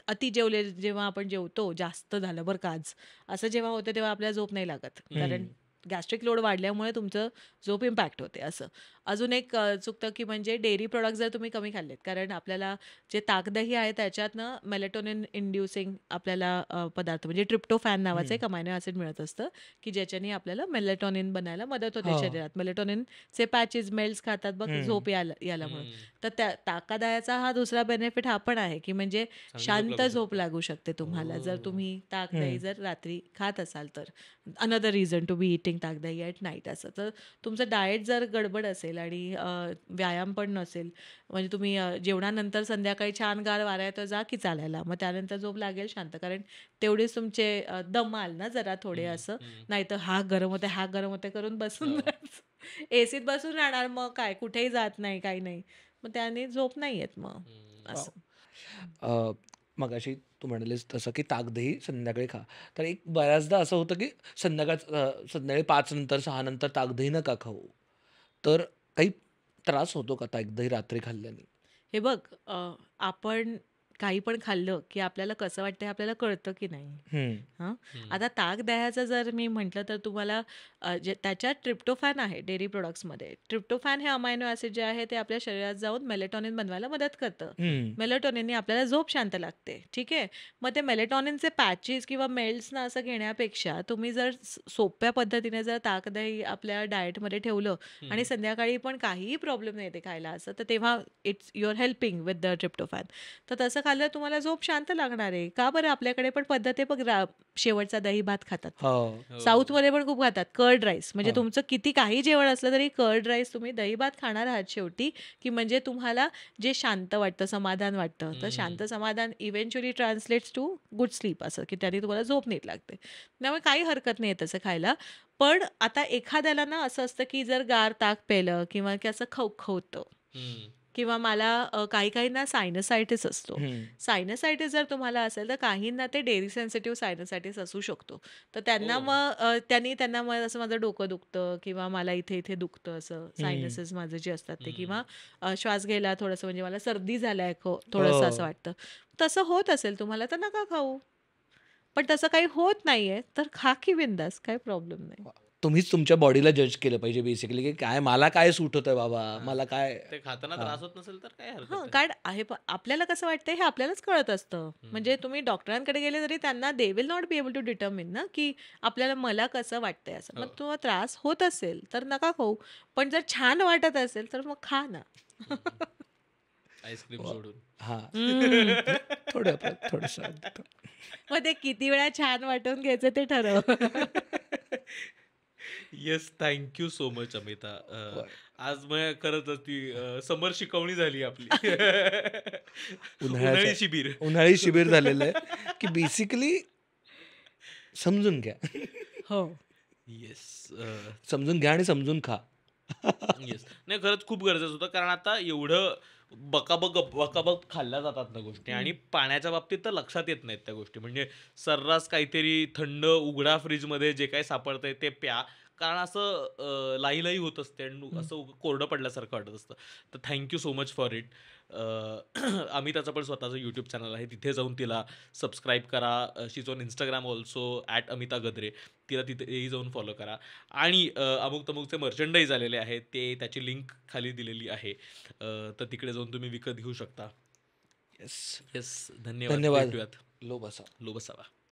Speaker 1: अति जेवले जेव्हा आपण जेवतो जास्त झालं बरं काज असं जेव्हा होतं तेव्हा आपल्याला झोप नाही लागत कारण गॅस्ट्रिक लोड वाढल्यामुळे तुमचं झोप इम्पॅक्ट होते असं अजून एक चुकतं की म्हणजे डेअरी प्रोडक्ट जर तुम्ही कमी खाल्लेत कारण आपल्याला जे ताकदही आहे त्याच्यातनं मेलेटोनिन इंड्युसिंग आपल्याला पदार्थ म्हणजे ट्रिप्टोफॅन नावाचं एक अमायनो ॲसिड मिळत असतं की ज्याच्याने आपल्याला मेलेटोनिन बनायला मदत होते हो. शरीरात मेलेटोनिनचे पॅचेस मेल्स खातात बघ झोप याला याला म्हणून तर त्या ताकदायाचा हा दुसरा बेनिफिट हा पण आहे की म्हणजे शांत झोप लागू शकते तुम्हाला जर हो. तुम्ही ताकदही जर रात्री खात असाल तर another reason to be eating think टाक नाईट असं तर तुमचं डाएट जर गडबड असेल आणि व्यायाम पण नसेल म्हणजे तुम्ही जेवणानंतर संध्याकाळी छान गार वारा तर जा की चालायला मग त्यानंतर झोप लागेल शांत कारण तेवढेच तुमचे दमाल ना जरा थोडे असं नाही तर हा गरम होते हा गरम होते करून बसून एसीत हो. बसून राहणार मग काय कुठेही जात नाही काही नाही मग त्याने झोप नाही येत मग
Speaker 3: असं मग अशी तू म्हणालेस तसं की ताकदही संध्याकाळी खा तर एक बऱ्याचदा असं होतं की संध्याकाळ संध्याकाळी पाच नंतर सहा नंतर ताकदही नका खाऊ तर काही त्रास होतो का ताकदही रात्री खाल्ल्याने
Speaker 1: हे बघ आपण काही पण खाल्लं की आपल्याला कसं वाटतं हे आपल्याला कळतं की
Speaker 3: नाही
Speaker 1: आता ताक द्यायचं जर मी म्हटलं तर तुम्हाला जे त्याच्यात ट्रिप्टोफॅन आहे डेअरी प्रोडक्ट्समध्ये ट्रिप्टोफॅन हे अमायनो ऍसिड जे आहे ते आपल्या शरीरात जाऊन मेलेटॉनिन बनवायला मदत करतं मेलेटॉनिनने आपल्याला झोप शांत लागते ठीक आहे मग ते मेलेटॉनिनचे पॅचेस किंवा ना असं घेण्यापेक्षा तुम्ही जर सोप्या पद्धतीने जर ताकदही आपल्या डाएटमध्ये ठेवलं आणि संध्याकाळी पण काहीही प्रॉब्लेम नाही ते खायला असं तर तेव्हा it's your helping with the tryptophan तर तसं खाल्लं तुम्हाला झोप शांत लागणार आहे का बरं आपल्याकडे पण पद्धत आहे बघ शेवटचा दही भात खातात हो. साऊथमध्ये पण खूप खातात कर्ड राईस म्हणजे हो. तुमचं किती काही जेवण असलं तरी कर्ड राईस तुम्ही दही भात खाणार आहात शेवटी की म्हणजे तुम्हाला जे शांत वाटतं समाधान वाटतं तर शांत समाधान eventually translates to good sleep असं की त्याने तुम्हाला झोप नीट लागते त्यामुळे काही हरकत नाही आहे तसं खायला पण आता एखाद्याला ना असं असतं की जर गार ताक पेलं किंवा की असं खवखवतं किंवा मला काही काहींना सायनसायटिस असतो सायनसायटिस जर तुम्हाला असेल तर काहींना ते डेरी सेन्सिटिव्ह सायनसायटिस असू शकतो तर त्यांना हो. मग त्यांनी त्यांना मग असं माझं डोकं दुखतं किंवा मला इथे इथे दुखतं असं सायनसेस माझे जे असतात ते किंवा श्वास घ्यायला थोडंसं म्हणजे मला सर्दी झालाय थोडस असं हो. वाटतं तसं होत असेल तुम्हाला तर नका खाऊ पण तसं काही होत नाहीये तर खा की बिंदास काही प्रॉब्लेम नाही
Speaker 3: तुम्हीच तुमच्या बॉडीला जज केलं पाहिजे बेसिकली की काय मला काय सूट होतं बाबा मला काय ते खाताना त्रास होत
Speaker 1: नसेल
Speaker 2: तर काय
Speaker 1: काय आहे आपल्याला कसं वाटतं हे आपल्यालाच कळत असतं म्हणजे तुम्ही डॉक्टरांकडे गेले तरी त्यांना they will not be able to determine ना की आपल्याला मला कसं वाटतंय असं मग हो. तुम्हाला त्रास होत असेल तर नका खाऊ पण जर छान वाटत असेल तर मग खा ना
Speaker 2: आईस्क्रीम सोडून
Speaker 3: हा थोडं थोडस
Speaker 1: मग ते किती वेळा छान वाटून घ्यायचं ते ठरव
Speaker 2: yes thank you so much Amita आज मग खरंच ती समर शिकवणी झाली आपली उन्हाळी शिबिर उन्हाळी शिबिर झालेलं
Speaker 3: आहे की बेसिकली समजून घ्या
Speaker 2: हो येस
Speaker 3: समजून घ्या आणि समजून खा
Speaker 2: येस नाही खरंच खूप गरजेचं होतं कारण आता एवढं बकाबक बकाबक खाल्ल्या जातात ना गोष्टी आणि पाण्याच्या बाबतीत तर लक्षात येत नाहीत त्या गोष्टी म्हणजे सर्रास काहीतरी थंड उघडा फ्रीजमध्ये जे काही सापडतंय ते प्या कारण असं लाईलाही होत असते आणि असं कोरडं पडल्यासारखं वाटत असतं तर thank you so much for it अमिताचं पण स्वतःचं यूट्यूब चॅनल आहे तिथे जाऊन तिला सबस्क्राईब करा she's on Instagram also at Amita Gadre तिला तिथेही जाऊन फॉलो करा आणि अमुक तमुकचे मर्चंडाईज आलेले आहेत ते त्याची लिंक खाली दिलेली आहे तर तिकडे जाऊन तुम्ही विकत घेऊ शकता येस येस धन्यवाद धन्यवाद लो बसा